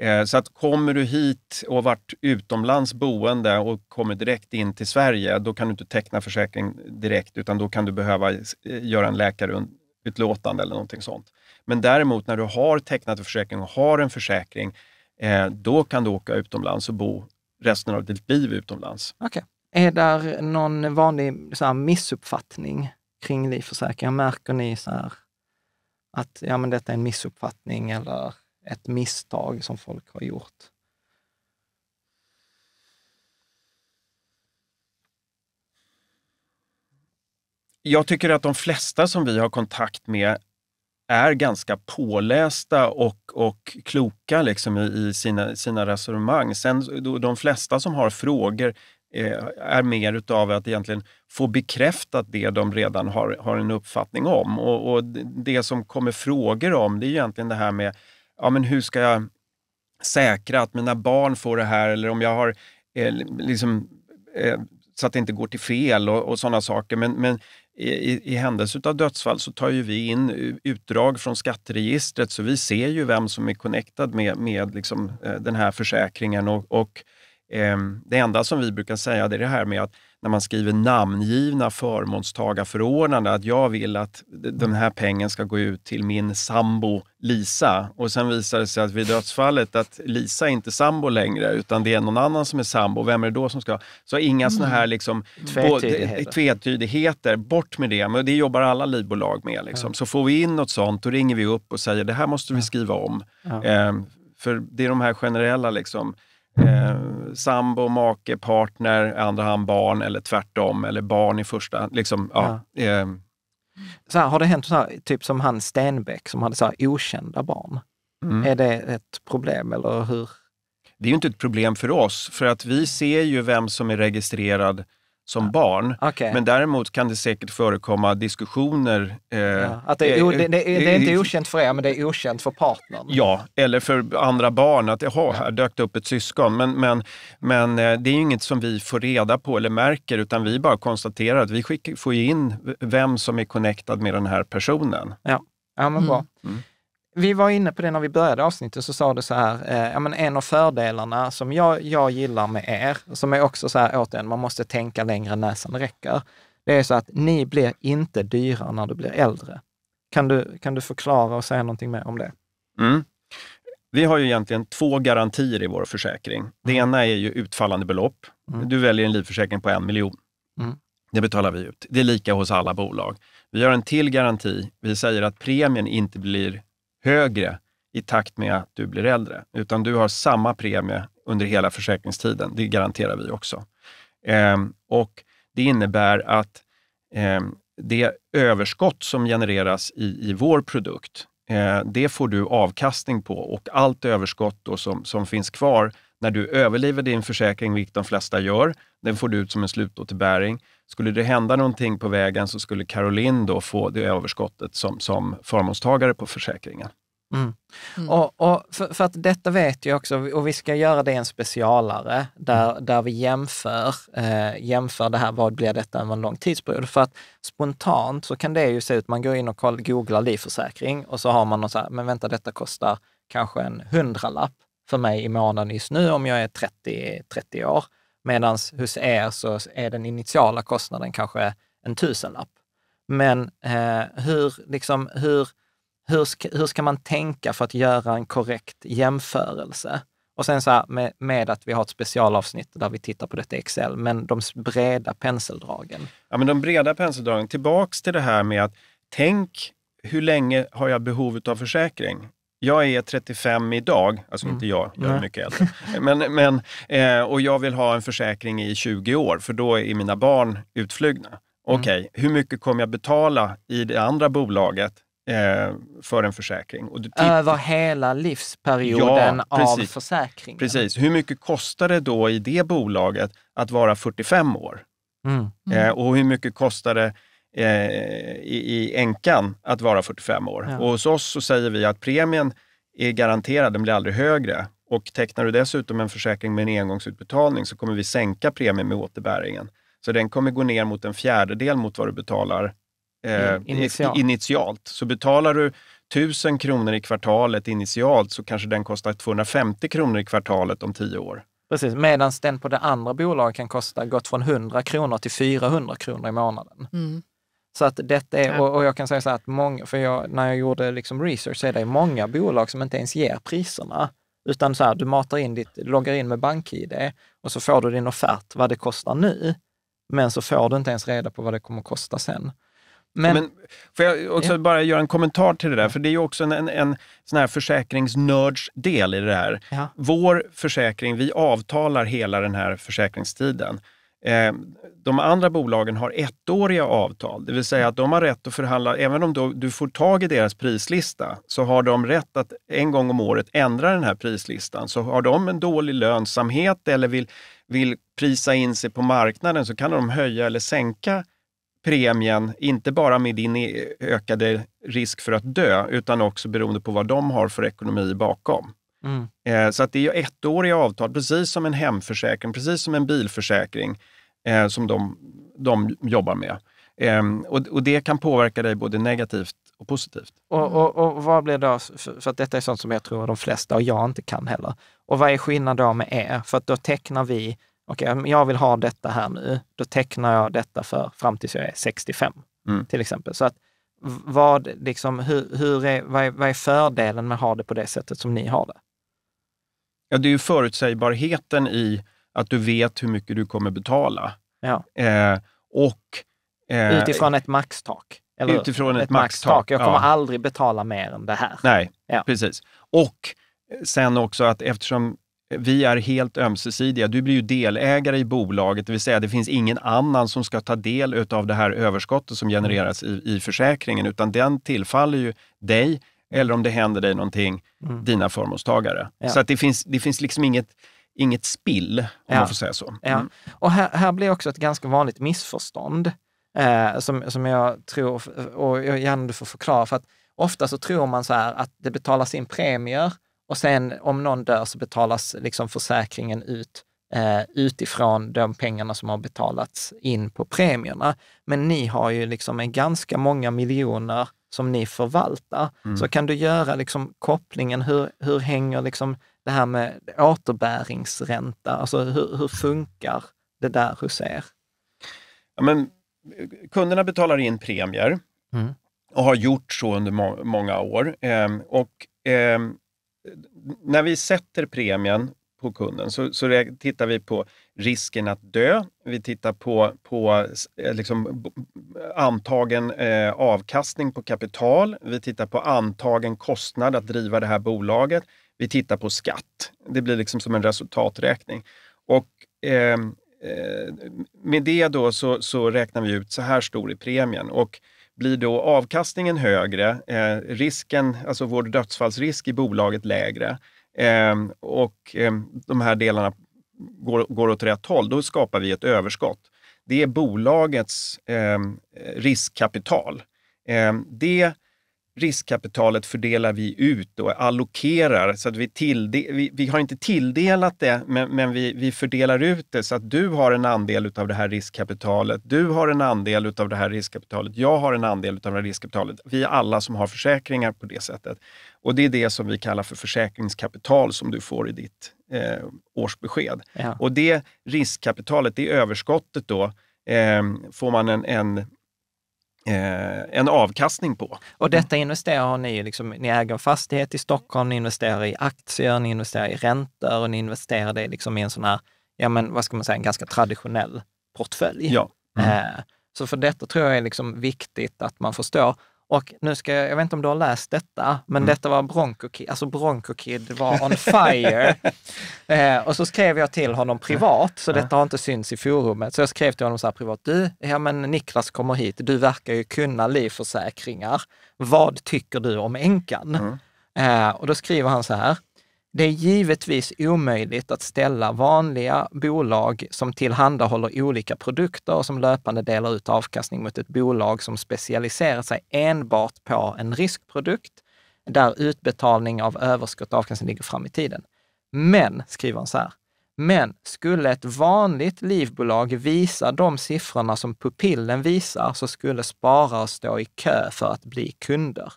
eh, så att kommer du hit och varit utomlands boende och kommer direkt in till Sverige, då kan du inte teckna försäkring direkt, utan då kan du behöva eh, göra en läkarutlåtande eller någonting sånt. Men däremot när du har tecknat försäkring och har en försäkring, eh, då kan du åka utomlands och bo resten av ditt liv utomlands. Okay. Är där någon vanlig så här, missuppfattning kring livförsäkringar? Märker ni så här, att ja, men detta är en missuppfattning eller ett misstag som folk har gjort? Jag tycker att de flesta som vi har kontakt med är ganska pålästa och, och kloka liksom i, i sina, sina resonemang. Sen de flesta som har frågor Eh, är mer utav att egentligen få bekräftat det de redan har, har en uppfattning om. Och, och, Det som kommer frågor om det är egentligen det här med ja, men hur ska jag säkra att mina barn får det här eller om jag har eh, liksom, eh, så att det inte går till fel och, och sådana saker. Men, men i, i händelse av dödsfall så tar ju vi in utdrag från skatteregistret så vi ser ju vem som är connectad med, med liksom, eh, den här försäkringen och, och Ehm, det enda som vi brukar säga är det här med att när man skriver namngivna förmånstagarförordnanden, att jag vill att den här pengen ska gå ut till min sambo Lisa. Och sen visar det sig att vid dödsfallet att Lisa är inte sambo längre, utan det är någon annan som är sambo. Vem är det då som ska... Så inga mm. här liksom, tvetydigheter. tvetydigheter. Bort med det. Men det jobbar alla livbolag med. Liksom. Så får vi in något sånt, då ringer vi upp och säger det här måste vi skriva om. Mm. för det är de här generella liksom, eh, sambo, make, partner, i andra hand barn eller tvärtom, eller barn i första liksom, ja. Eh. så här, Har det hänt så här, typ som han Stenbeck som hade så här, okända barn? Mm. Är det ett problem eller hur? Det är ju inte ett problem för oss, för att vi ser ju vem som är registrerad som barn. Okay. Men däremot kan det säkert förekomma diskussioner. Eh, ja, att det, eh, det, det, det, är inte okänt för er, men det är okänt för partnern. Ja, eller för andra barn att jaha, här dök det upp ett syskon. Men, men, men eh, det är inget som vi får reda på eller märker, utan vi bara konstaterar att vi skickar, får in vem som är connectad med den här personen. Ja, ja men bra. Mm. Mm vi var inne på det när vi började avsnittet, så sa du så här, eh, ja, men en av fördelarna som jag, jag gillar med er, som är också så här, återigen, man måste tänka längre än näsan räcker, det är så att ni blir inte dyrare när du blir äldre. Kan du, kan du förklara och säga någonting mer om det? Mm. Vi har ju egentligen två garantier i vår försäkring. Det mm. ena är ju utfallande belopp. Mm. Du väljer en livförsäkring på en miljon. Mm. Det betalar vi ut. Det är lika hos alla bolag. Vi har en till garanti. Vi säger att premien inte blir högre i takt med att du blir äldre, utan du har samma premie under hela försäkringstiden. Det garanterar vi också. Eh, och Det innebär att eh, det överskott som genereras i, i vår produkt, eh, det får du avkastning på och allt överskott som, som finns kvar när du överlever din försäkring, vilket de flesta gör, den får du ut som en slutåterbäring. Skulle det hända någonting på vägen så skulle Caroline då få det överskottet som, som förmånstagare på försäkringen. Mm. Mm. Och, och för, för, att detta vet jag också, och vi ska göra det i en specialare, där, mm. där vi jämför, eh, jämför det här, vad blir detta över en lång tidsperiod? För att spontant så kan det ju se ut, man går in och googlar livförsäkring och så har man något så här, men vänta detta kostar kanske en hundralapp för mig i månaden just nu om jag är 30, 30 år. Medan hos er så är den initiala kostnaden kanske en tusenlapp. Men eh, hur, liksom, hur, hur, ska, hur ska man tänka för att göra en korrekt jämförelse? Och sen så här med, med, att vi har ett specialavsnitt där vi tittar på detta i Excel, men de breda penseldragen. Ja, men de breda penseldragen. Tillbaks till det här med att tänk hur länge har jag behov av försäkring? jag är 35 idag, alltså mm. inte jag, jag är Nej. mycket äldre. Men, men, eh, och jag vill ha en försäkring i 20 år, för då är mina barn utflugna. Mm. Okej, okay, mm. hur mycket kommer jag betala i det andra bolaget eh, för en försäkring? Och typ- Över hela livsperioden ja, av försäkringen? Precis. Hur mycket kostar det då i det bolaget att vara 45 år? Mm. Eh, och hur mycket kostar det eh, i, i änkan att vara 45 år. Ja. Och hos oss så säger vi att premien är garanterad, den blir aldrig högre. Och tecknar du dessutom en försäkring med en engångsutbetalning så kommer vi sänka premien med återbäringen. Så den kommer gå ner mot en fjärdedel mot vad du betalar eh, initialt. Så betalar du 1000 kronor i kvartalet initialt så kanske den kostar 250 kronor i kvartalet om tio år. Precis, medan den på det andra bolaget kan kosta gått från 100 kronor till 400 kronor i månaden. Mm. Så att detta är, och, och jag kan säga så här att många, för jag, när jag gjorde liksom research så är det många bolag som inte ens ger priserna. Utan så här, du matar in ditt, loggar in med bank-id och så får du din offert, vad det kostar nu. Men så får du inte ens reda på vad det kommer att kosta sen. Men, men får jag också ja. bara göra en kommentar till det där? För det är ju också en, en, en sån här försäkringsnördsdel i det här. Ja. Vår försäkring, vi avtalar hela den här försäkringstiden. Eh, de andra bolagen har ettåriga avtal, det vill säga att de har rätt att förhandla, även om du får tag i deras prislista, så har de rätt att en gång om året ändra den här prislistan. Så har de en dålig lönsamhet eller vill, vill prisa in sig på marknaden så kan de höja eller sänka premien, inte bara med din eh, ökade risk för att dö, utan också beroende på vad de har för ekonomi bakom. Mm. Eh, så att det är ettåriga avtal, precis som en hemförsäkring, precis som en bilförsäkring eh, som de, de jobbar med. Eh, och, och, det kan påverka dig både negativt och positivt. Och, och, och vad blir då, för, att detta är sånt som jag tror de flesta och jag inte kan heller. Och vad är skillnaden då med er? För att då tecknar vi, okej, okay, jag vill ha detta här nu, då tecknar jag detta för fram tills jag är 65, mm. till exempel. Så att vad, liksom, hur, hur är, vad, är, vad är fördelen med att ha det på det sättet som ni har det? Ja, det är ju förutsägbarheten i att du vet hur mycket du kommer betala. Ja. Eh, och, eh, utifrån ett maxtak. Eller utifrån ett, ett maxtak. maxtak. Jag kommer ja. aldrig betala mer än det här. Nej, ja. precis. Och sen också att eftersom vi är helt ömsesidiga. Du blir ju delägare i bolaget, det vill säga det finns ingen annan som ska ta del av det här överskottet som genereras i, i försäkringen, utan den tillfaller ju dig eller om det händer dig någonting, mm. dina förmånstagare. Ja. Så att det, finns, det finns liksom inget inget spill, om ja. man får säga så. Mm. Ja. Och här, här blir också ett ganska vanligt missförstånd eh, som, som jag tror, och jag gärna du får förklara, för att ofta så tror man så här att det betalas in premier och sen om någon dör så betalas liksom försäkringen ut eh, utifrån de pengarna som har betalats in på premierna. Men ni har ju liksom en ganska många miljoner som ni förvaltar. Mm. Så kan du göra liksom kopplingen, hur, hur hänger liksom det här med återbäringsränta, alltså hur, hur funkar det där hos er? Ja, men, kunderna betalar in premier mm. och har gjort så under må många år. Eh, och eh, när vi sätter premien på kunden så, så tittar vi på risken att dö. Vi tittar på, på eh, liksom, antagen eh, avkastning på kapital. Vi tittar på antagen kostnad att driva det här bolaget. Vi tittar på skatt. Det blir liksom som en resultaträkning. Och ehm, eh, med det då så, så, räknar vi ut så här stor i premien. Och blir då avkastningen högre, eh, risken, alltså vår dödsfallsrisk i bolaget lägre eh, och eh, de här delarna går, går åt rätt håll, då skapar vi ett överskott. Det är bolagets ehm, riskkapital. Ehm, det riskkapitalet fördelar vi ut och allokerar. Så att vi, tillde, vi, vi har inte tilldelat det, men, men vi, vi, fördelar ut det så att du har en andel av det här riskkapitalet. Du har en andel av det här riskkapitalet. Jag har en andel av det här riskkapitalet. Vi är alla som har försäkringar på det sättet. Och det är det som vi kallar för försäkringskapital som du får i ditt eh, årsbesked. Ja. Och det riskkapitalet, det överskottet då, eh, får man en, en eh, en avkastning på. Och detta investerar ni liksom, ni äger en fastighet i Stockholm, ni investerar i aktier, ni investerar i räntor och ni investerar det liksom i en sån här, ja men vad ska man säga, en ganska traditionell portfölj. Ja. Mm. Eh, så för detta tror jag är liksom viktigt att man förstår. Och nu ska jag, jag vet inte om du har läst detta, men mm. detta var Bronco alltså Bronco var on fire. eh, och så skrev jag till honom privat, så detta har inte synts i forumet. Så jag skrev till honom så här privat, du, ja men Niklas kommer hit, du verkar ju kunna livförsäkringar. Vad tycker du om änkan? Mm. Eh, och då skriver han så här, det är givetvis omöjligt att ställa vanliga bolag som tillhandahåller olika produkter och som löpande delar ut avkastning mot ett bolag som specialiserar sig enbart på en riskprodukt där utbetalning av överskott och avkastning ligger fram i tiden. Men, skriver han så här, men skulle ett vanligt livbolag visa de siffrorna som pupillen visar så skulle sparare stå i kö för att bli kunder.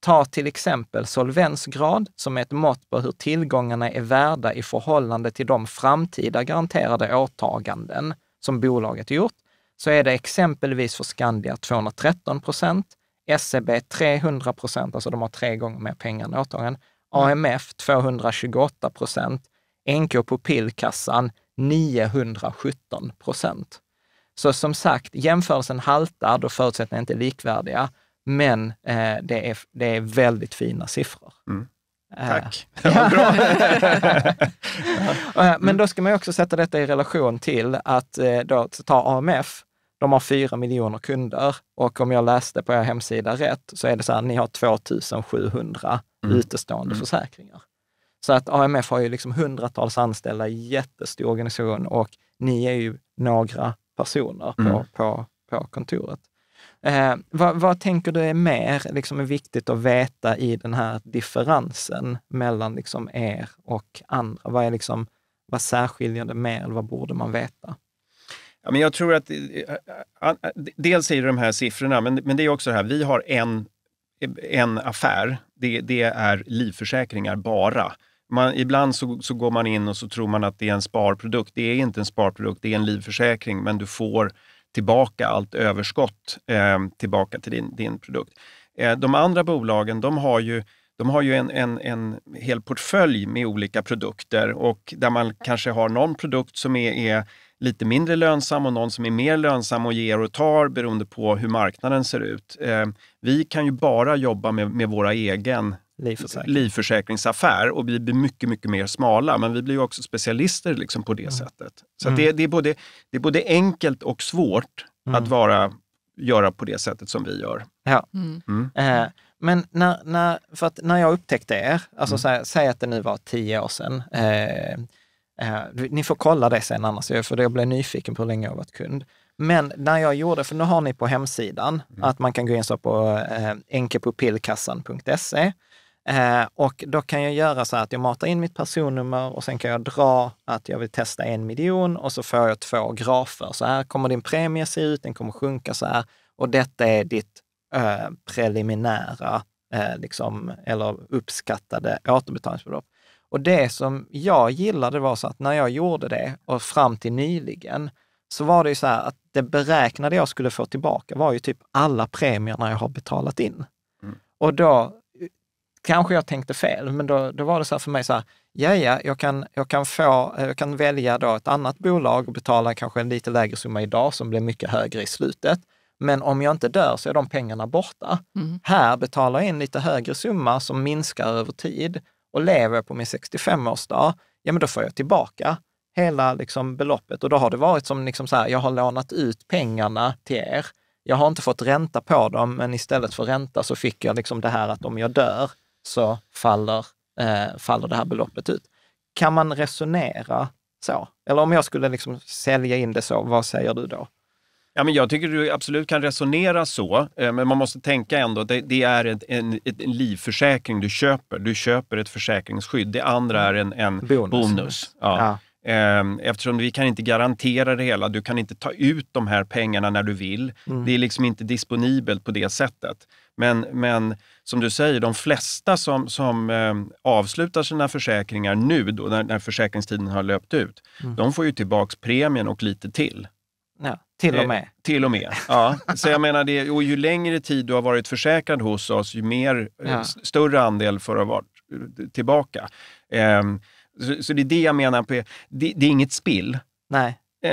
Ta till exempel solvensgrad, som är ett mått på hur tillgångarna är värda i förhållande till de framtida garanterade åtaganden som bolaget gjort, så är det exempelvis för Skandia 213 procent, SEB 300 procent, alltså de har tre gånger mer pengar än åtaganden, AMF 228 procent, NK Pupillkassan 917 procent. Så som sagt, jämförelsen haltar då förutsättningarna inte är likvärdiga men eh, det, är, det är väldigt fina siffror. Mm. Eh, Tack. Ja, bra. Eh, men mm. då ska man också sätta detta i relation till att eh, då, ta AMF, de har fyra miljoner kunder och om jag läste på er hemsida rätt så är det så här, ni har 2700 mm. utestående mm. försäkringar. Så att AMF har ju liksom hundratals anställda, jättestor organisation och ni är ju några personer på, mm. på, på kontoret. Eh, vad, vad, tänker du är mer liksom, är viktigt att veta i den här differensen mellan liksom, er och andra? Vad, är, liksom, vad särskiljer det mer? Eller vad borde man veta? Ja, men jag tror att eh, eh, eh, dels är det de här siffrorna, men, men det är också det här, vi har en, en affär. Det, det är livförsäkringar bara. Man, ibland så, så går man in och så tror man att det är en sparprodukt. Det är inte en sparprodukt, det är en livförsäkring, men du får tillbaka allt överskott eh, tillbaka till din, din produkt. Eh, de andra bolagen de har ju, de har ju en, en, en hel portfölj med olika produkter och där man kanske har någon produkt som är, är lite mindre lönsam och någon som är mer lönsam och ger och tar beroende på hur marknaden ser ut. Eh, vi kan ju bara jobba med, med våra egen livförsäkring. livförsäkringsaffär och vi blir mycket, mycket mer smala. Men vi blir ju också specialister liksom på det mm. sättet. Så mm. det, det, är både, det är både enkelt och svårt mm. att vara, göra på det sättet som vi gör. Ja. Mm. Mm. Eh, men när, när, för att när jag upptäckte er, alltså så här, säg att det nu var tio år sedan, eh, Eh, ni får kolla det sen annars, för jag blev nyfiken på hur länge jag varit kund. Men när jag gjorde, för nu har ni på hemsidan mm. att man kan gå in så på eh, enkepupillkassan.se Eh, och då kan jag göra så att jag matar in mitt personnummer och sen kan jag dra att jag vill testa en miljon och så får jag två grafer. Så här kommer din premie se ut, den kommer sjunka så här och detta är ditt eh, preliminära eh, liksom, eller uppskattade återbetalningsbelopp. Och det som jag gillade var så att när jag gjorde det och fram till nyligen så var det ju så här att det beräknade jag skulle få tillbaka var ju typ alla premierna jag har betalat in. Mm. Och då kanske jag tänkte fel, men då, då var det så här för mig så här, ja, ja, jag kan, jag kan, få, eh, jag kan välja då ett annat bolag och betala kanske en lite lägre summa idag som blir mycket högre i slutet. Men om jag inte dör så är de pengarna borta. Mm. Här betalar jag in lite högre summa som minskar över tid och lever på min 65-årsdag, ja men då får jag tillbaka hela liksom beloppet. Och då har det varit som liksom så här, jag har lånat ut pengarna till er. Jag har inte fått ränta på dem, men istället för ränta så fick jag liksom det här att om jag dör så faller, eh, faller det här beloppet ut. Kan man resonera så? Eller om jag skulle liksom sälja in det så, vad säger du då? Ja, men jag tycker du absolut kan resonera så, eh, men man måste tänka ändå att det, det, är en, en, en, livförsäkring du köper. Du köper ett försäkringsskydd. Det andra är en, en bonus. bonus. Ja. ja. Ehm, eftersom vi kan inte garantera det hela. Du kan inte ta ut de här pengarna när du vill. Mm. Det är liksom inte disponibelt på det sättet. Men, men som du säger, de flesta som, som eh, avslutar sina försäkringar nu, då, när, när försäkringstiden har löpt ut, mm. de får ju tillbaka premien och lite till. Ja, till och eh, med. Eh, till och med, ja. Så jag menar, det, och ju längre tid du har varit försäkrad hos oss, ju mer, eh, ja. större andel får du ha varit eh, tillbaka. Eh, så, så, det är det jag menar, på, det, det är inget spill. Nej. Eh,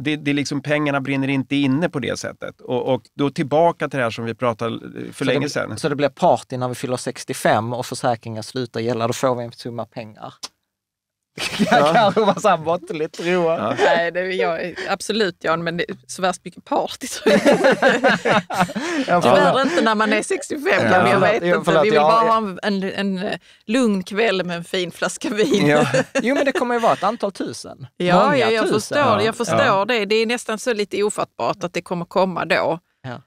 det, det är liksom, pengarna brinner inte inne på det sättet. Och, och då tillbaka till det här som vi pratade för så länge sedan. Det, så det blir party när vi fyller 65 och försäkringen slutar gälla, då får vi en summa pengar. Ja. Kanske var såhär måttligt road. Ja. Nej, det, jag, absolut Jan, men det, så värst mycket party tror jag inte. Tyvärr inte när man är 65, ja. jag förlåt, vet inte. vi vill bara ha en, en, en, eh, lugn kväll med en fin flaska vin. Ja. Jo, men det kommer ju vara ett antal tusen. Ja, Många ja jag tusen. förstår, jag förstår det. Det är nästan så lite ofattbart att det kommer komma då. Ja,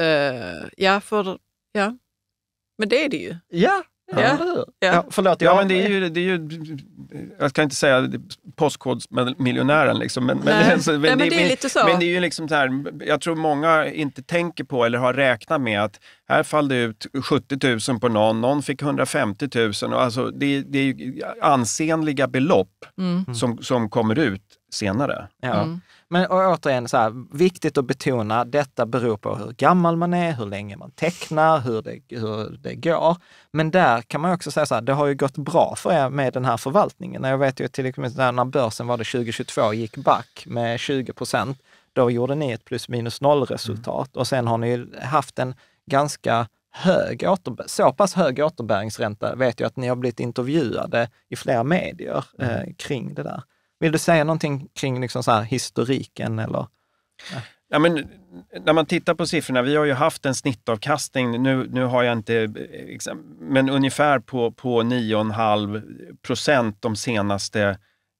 uh, ja för... Ja. Men det är det ju. Ja, Ja. Ja. ja, förlåt. Ja, men det är ju, det är ju, jag kan inte säga postkodmiljonären, liksom, men, men, alltså, men, men det, det är lite så. Men det är ju liksom så här, jag tror många inte tänker på eller har räknat med att här fall det ut 70 000 på någon, någon fick 150 000. Och alltså, det, det är ju ansenliga belopp mm. som, som kommer ut senare. Ja. Mm. Men och återigen, så här, viktigt att betona, detta beror på hur gammal man är, hur länge man tecknar, hur det, hur det går. Men där kan man också säga så här, det har ju gått bra för er med den här förvaltningen. Jag vet ju till exempel när börsen var det 2022 gick back med 20 procent, då gjorde ni ett plus minus noll resultat mm. och sen har ni haft en ganska hög återb- så pass hög återbäringsränta vet jag att ni har blivit intervjuade i flera medier mm. eh, kring det där. Vill du säga någonting kring liksom så historiken? Eller? Ja, men, när man tittar på siffrorna, vi har ju haft en snittavkastning, nu, nu har jag inte, men ungefär på, på 9,5 procent de senaste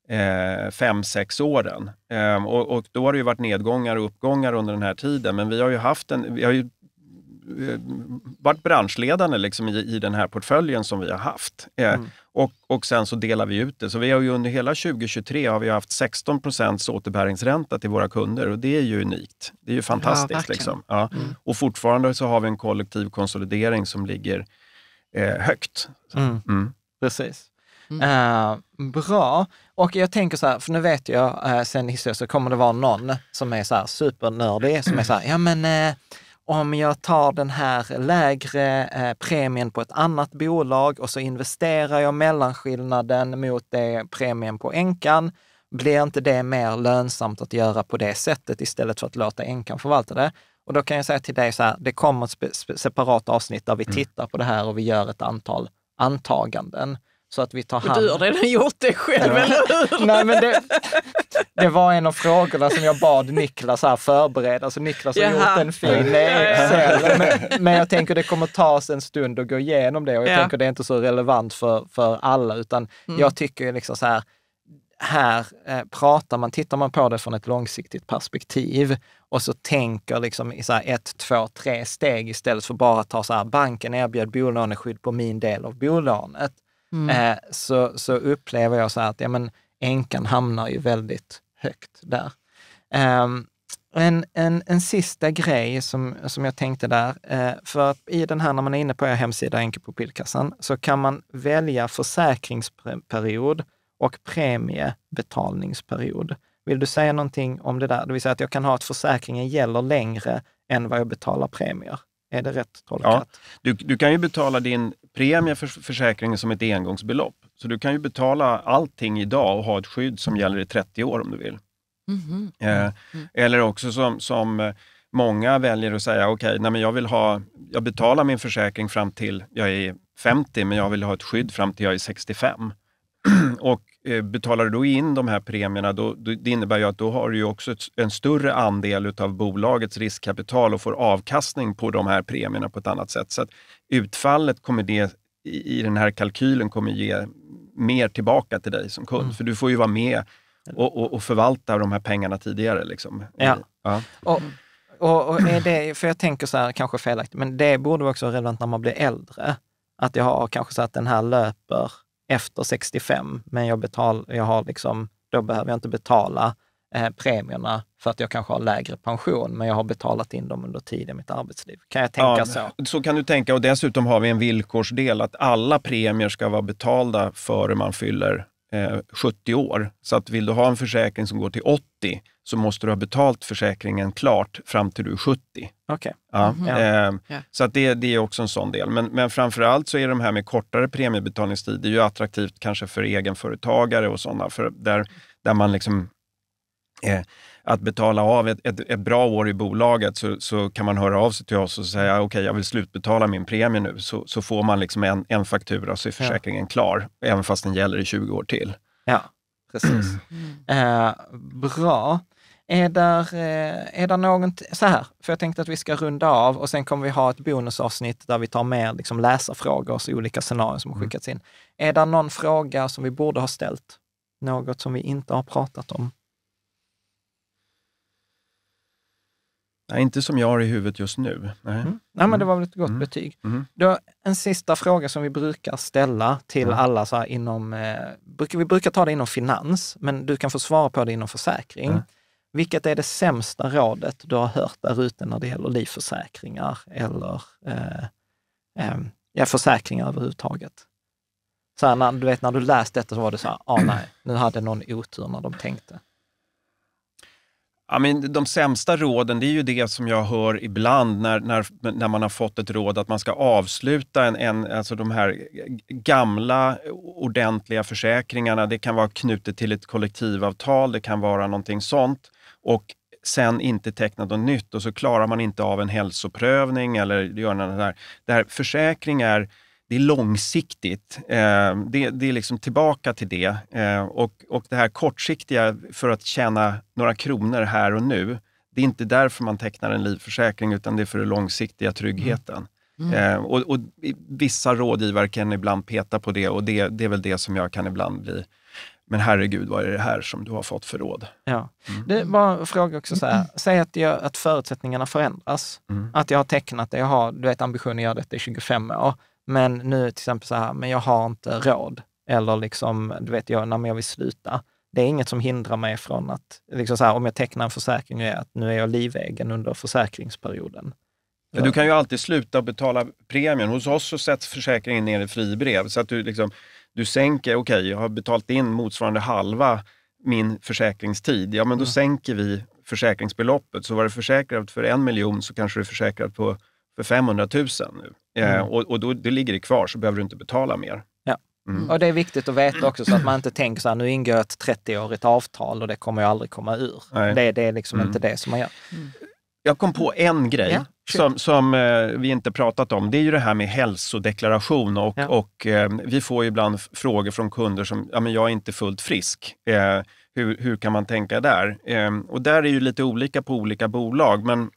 eh, fem, sex åren. Eh, och, och, då har det ju varit nedgångar och uppgångar under den här tiden, men vi har ju haft en, vi har ju Eh, varit branschledande liksom i, i den här portföljen som vi har haft. Eh, mm. Och, och sen så delar vi ut det. Så vi har under hela 2023 har vi haft 16 procents återbäringsränta till våra kunder och det är ju unikt. Det är ju fantastiskt. Ja, liksom. ja. Mm. Och fortfarande så har vi en kollektiv konsolidering som ligger eh, högt. Mm. mm. Precis. Uh, bra. Och jag tänker så här, för nu vet jag uh, sen historiskt så kommer det vara någon som är så här supernördig, som är så här, ja men uh, om jag tar den här lägre eh, premien på ett annat bolag och så investerar jag mellanskillnaden mot det premien på enkan, blir inte det mer lönsamt att göra på det sättet istället för att låta enkan förvalta det? Och då kan jag säga till dig så här, det kommer ett separat avsnitt där vi mm. tittar på det här och vi gör ett antal antaganden så att vi tar hand... Du har redan gjort det själv, ja. eller hur? Nej, men det, det, var en av frågorna som jag bad Niklas här förbereda, så Niklas har Jaha. gjort en fin Excel. Men, men, jag tänker det kommer tas en stund att gå igenom det och jag ja. tänker det är inte så relevant för, för alla, utan mm. jag tycker liksom så här, här eh, pratar man, tittar man på det från ett långsiktigt perspektiv och så tänker liksom i så ett, två, tre steg istället för bara att ta så här, banken erbjöd bolåneskydd på min del av bolånet. Mm. Eh, så, så upplever jag så att ja, men änkan hamnar ju väldigt högt där. Eh, en, en, en sista grej som, som jag tänkte där, eh, för att i den här, när man är inne på er hemsida, Änkepupillkassan, så kan man välja försäkringsperiod och premiebetalningsperiod. Vill du säga någonting om det där? Det vill säga att jag kan ha att försäkringen gäller längre än vad jag betalar premier. Är det rätt tolkat? Ja, du, du kan ju betala din premie för försäkringen som ett engångsbelopp. Så du kan ju betala allting idag och ha ett skydd som gäller i 30 år om du vill. Mhm. Eh, mm -hmm. eh, Eller också som, som eh, många väljer att säga, okej, okay, jag jag betalar min försäkring fram till jag är 50, men jag vill ha ett skydd fram till jag är 65. och eh, betalar du då in de här premierna, då, då, det innebär ju att då har du också ett, en större andel av bolagets riskkapital och får avkastning på de här premierna på ett annat sätt. Så utfallet kommer det, i den här kalkylen kommer ge mer tillbaka till dig som kund. Mm. För du får ju vara med och, och, och förvalta de här pengarna tidigare. Liksom. Ja. ja. Och, och, är det, för jag tänker så här, kanske felaktigt, men det borde också vara relevant när man blir äldre. Att jag har kanske så att den här löper efter 65, men jag, betal, jag har liksom, då behöver jag inte betala eh, premierna för att jag kanske har lägre pension, men jag har betalat in dem under tiden i mitt arbetsliv. Kan jag tänka ja, så? Så kan du tänka och dessutom har vi en villkorsdel att alla premier ska vara betalda före man fyller eh, 70 år. Så att vill du ha en försäkring som går till 80 så måste du ha betalt försäkringen klart fram till du är 70. Okay. Ja, mm. eh, ja. Så att det, det är också en sån del. Men, men framför allt så är de här med kortare premiebetalningstid, det är ju attraktivt kanske för egenföretagare och sådana, för där, där man liksom eh, att betala av ett, ett, ett, bra år i bolaget så, så kan man höra av sig till oss och säga okej, okay, jag vill slutbetala min premie nu. Så, så får man liksom en, en faktura så är försäkringen ja. klar, även fast den gäller i 20 år till. Ja, precis. Mm. Eh, bra. Är där, eh, är där något, så här, för jag tänkte att vi ska runda av och sen kommer vi ha ett bonusavsnitt där vi tar med liksom läsarfrågor och olika scenarier som har mm. skickats in. Är det någon fråga som vi borde ha ställt? Något som vi inte har pratat om? Nej, inte som jag har i huvudet just nu. Nej, mm. Nej men det var väl ett gott mm. betyg. Mm. Då, en sista fråga som vi brukar ställa till mm. alla så inom... Eh, brukar, vi brukar ta det inom finans, men du kan få svara på det inom försäkring. Vilket är det sämsta rådet du har hört där ute när det gäller livförsäkringar eller eh, eh, ja, försäkringar överhuvudtaget? Så här, när, du vet, när du läste detta så var det så här, ah, nej, nu hade någon otur när de tänkte. Ja, men de sämsta råden, det är ju det som jag hör ibland när, när, när man har fått ett råd att man ska avsluta en, en, alltså de här gamla ordentliga försäkringarna. Det kan vara knutet till ett kollektivavtal, det kan vara någonting sånt. Och sen inte teckna något nytt och så klarar man inte av en hälsoprövning eller gör något där. Det här, försäkring är det är långsiktigt. Eh, det, det är liksom tillbaka till det. Eh, och, och det här kortsiktiga för att tjäna några kronor här och nu, det är inte därför man tecknar en livförsäkring, utan det är för den långsiktiga tryggheten. Mm. Mm. Eh, och, och, Vissa rådgivare kan ibland peta på det och det, det är väl det som jag kan ibland bli men herregud, vad är det här som du har fått för råd? Ja. Mm. Du, bara fråga också så här. Säg att, jag, att förutsättningarna förändras. Mm. Att jag har tecknat det, jag har du vet, ambitionen att göra detta i 25 år. Men nu till exempel så här, men jag har inte råd. Eller liksom, du vet, jag, när jag vill sluta. Det är inget som hindrar mig från att, liksom så här, om jag tecknar en försäkring och är att nu är jag livägen under försäkringsperioden. Ja, du kan ju alltid sluta betala premien. Hos oss så sätts försäkringen ner i fribrev. Så att du, liksom, du sänker, okej, okay, jag har betalat in motsvarande halva min försäkringstid. Ja, men då mm. sänker vi försäkringsbeloppet. Så var du försäkrad för en miljon så kanske du är försäkrad på, för 500 000 nu. Eh, mm. Och, och då, då ligger det kvar, så behöver du inte betala mer. Ja. Mm. Och det är viktigt att veta också, så att man inte tänker så här, nu ingår ett 30-årigt avtal och det kommer jag aldrig komma ur. Det, det är liksom mm. inte det som man gör. Mm. Jag kom på en grej ja, som, som eh, vi inte pratat om. Det är ju det här med hälsodeklaration. Och, ja. och eh, vi får ibland frågor från kunder som, ja men jag är inte fullt frisk. Eh, hur, hur kan man tänka där? Eh, och där är ju lite olika på olika bolag, men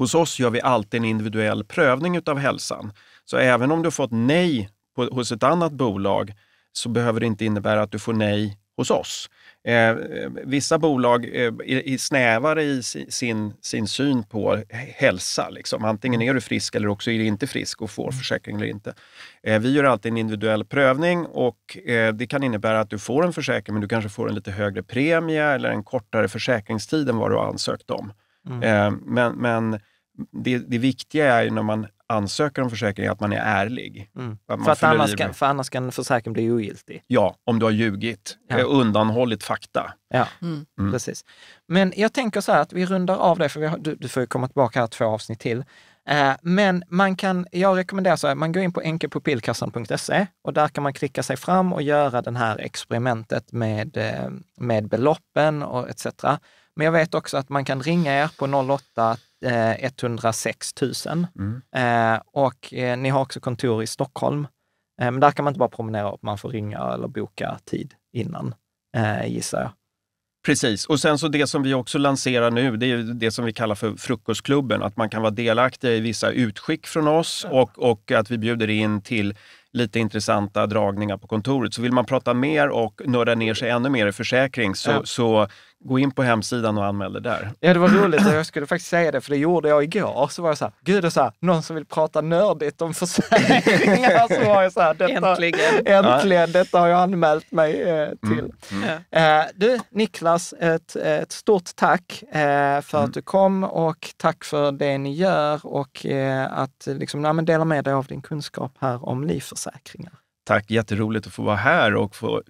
Hos oss gör vi alltid en individuell prövning utav hälsan. Så även om du har fått nej på, hos ett annat bolag så behöver det inte innebära att du får nej hos oss. Eh, vissa bolag eh, är, snävare i sin, sin syn på hälsa. Liksom. Antingen är du frisk eller också är du inte frisk och får försäkring eller inte. Eh, vi gör alltid en individuell prövning och eh, det kan innebära att du får en försäkring men du kanske får en lite högre premie eller en kortare försäkringstid än vad du har ansökt om. Mm. Eh, men, men det, det viktiga är ju när man ansöker om försäkring att man är ärlig. Mm. Man för, att annars kan, för annars kan försäkringen bli ogiltig? Ja, om du har ljugit, ja. Eh, undanhållit fakta. Ja, mm. Mm. precis. Men jag tänker så här att vi rundar av det, för har, du, du, får ju komma tillbaka här två avsnitt till. Eh, men man kan, jag rekommenderar så här, man går in på enkelpupillkassan.se och där kan man klicka sig fram och göra det här experimentet med, eh, med beloppen och etc. Men jag vet också att man kan ringa er på 08 106 eh, 000. Mm. Eh, och eh, ni har också kontor i Stockholm. men där kan man inte bara promenera upp, man får ringa eller boka tid innan, gissar jag. Precis, och sen så det som vi också lanserar nu, det är det som vi kallar för Frukostklubben. Att man kan vara delaktig i vissa utskick från oss och, och att vi bjuder in till lite intressanta dragningar på kontoret. Så vill man prata mer och nörda ner sig ännu mer i försäkring så, ja. så Gå in på hemsidan och anmäl dig där. Ja, det var roligt. Jag skulle faktiskt säga det, för det gjorde jag igår. Så var jag så här, gud, och så här, någon som vill prata nördigt om försäkringar. så var jag så här, detta, äntligen. äntligen, detta har jag anmält mig eh, till. Mm. Mm. Eh, du, Niklas, ett, ett stort tack eh, för mm. att du kom och tack för det ni gör och eh, att liksom, ja, dela med dig av din kunskap här om livförsäkringar. Tack, jätteroligt att få vara här och få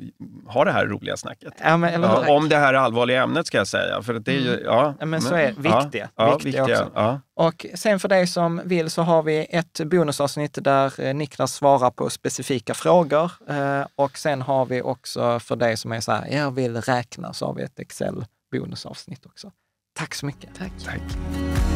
ha det här roliga snacket. Ja, men, ja, om det här allvarliga ämnet ska jag säga. För att det är ju, mm. ja, ja, men så mm. är viktiga, ja, viktiga, viktiga också. Och sen för dig som vill så har vi ett bonusavsnitt där eh, Niklas svarar på specifika frågor. Eh, och sen har vi också för dig som är så här, jag vill räkna, så har vi ett Excel bonusavsnitt också. Tack så mycket. Tack. Tack.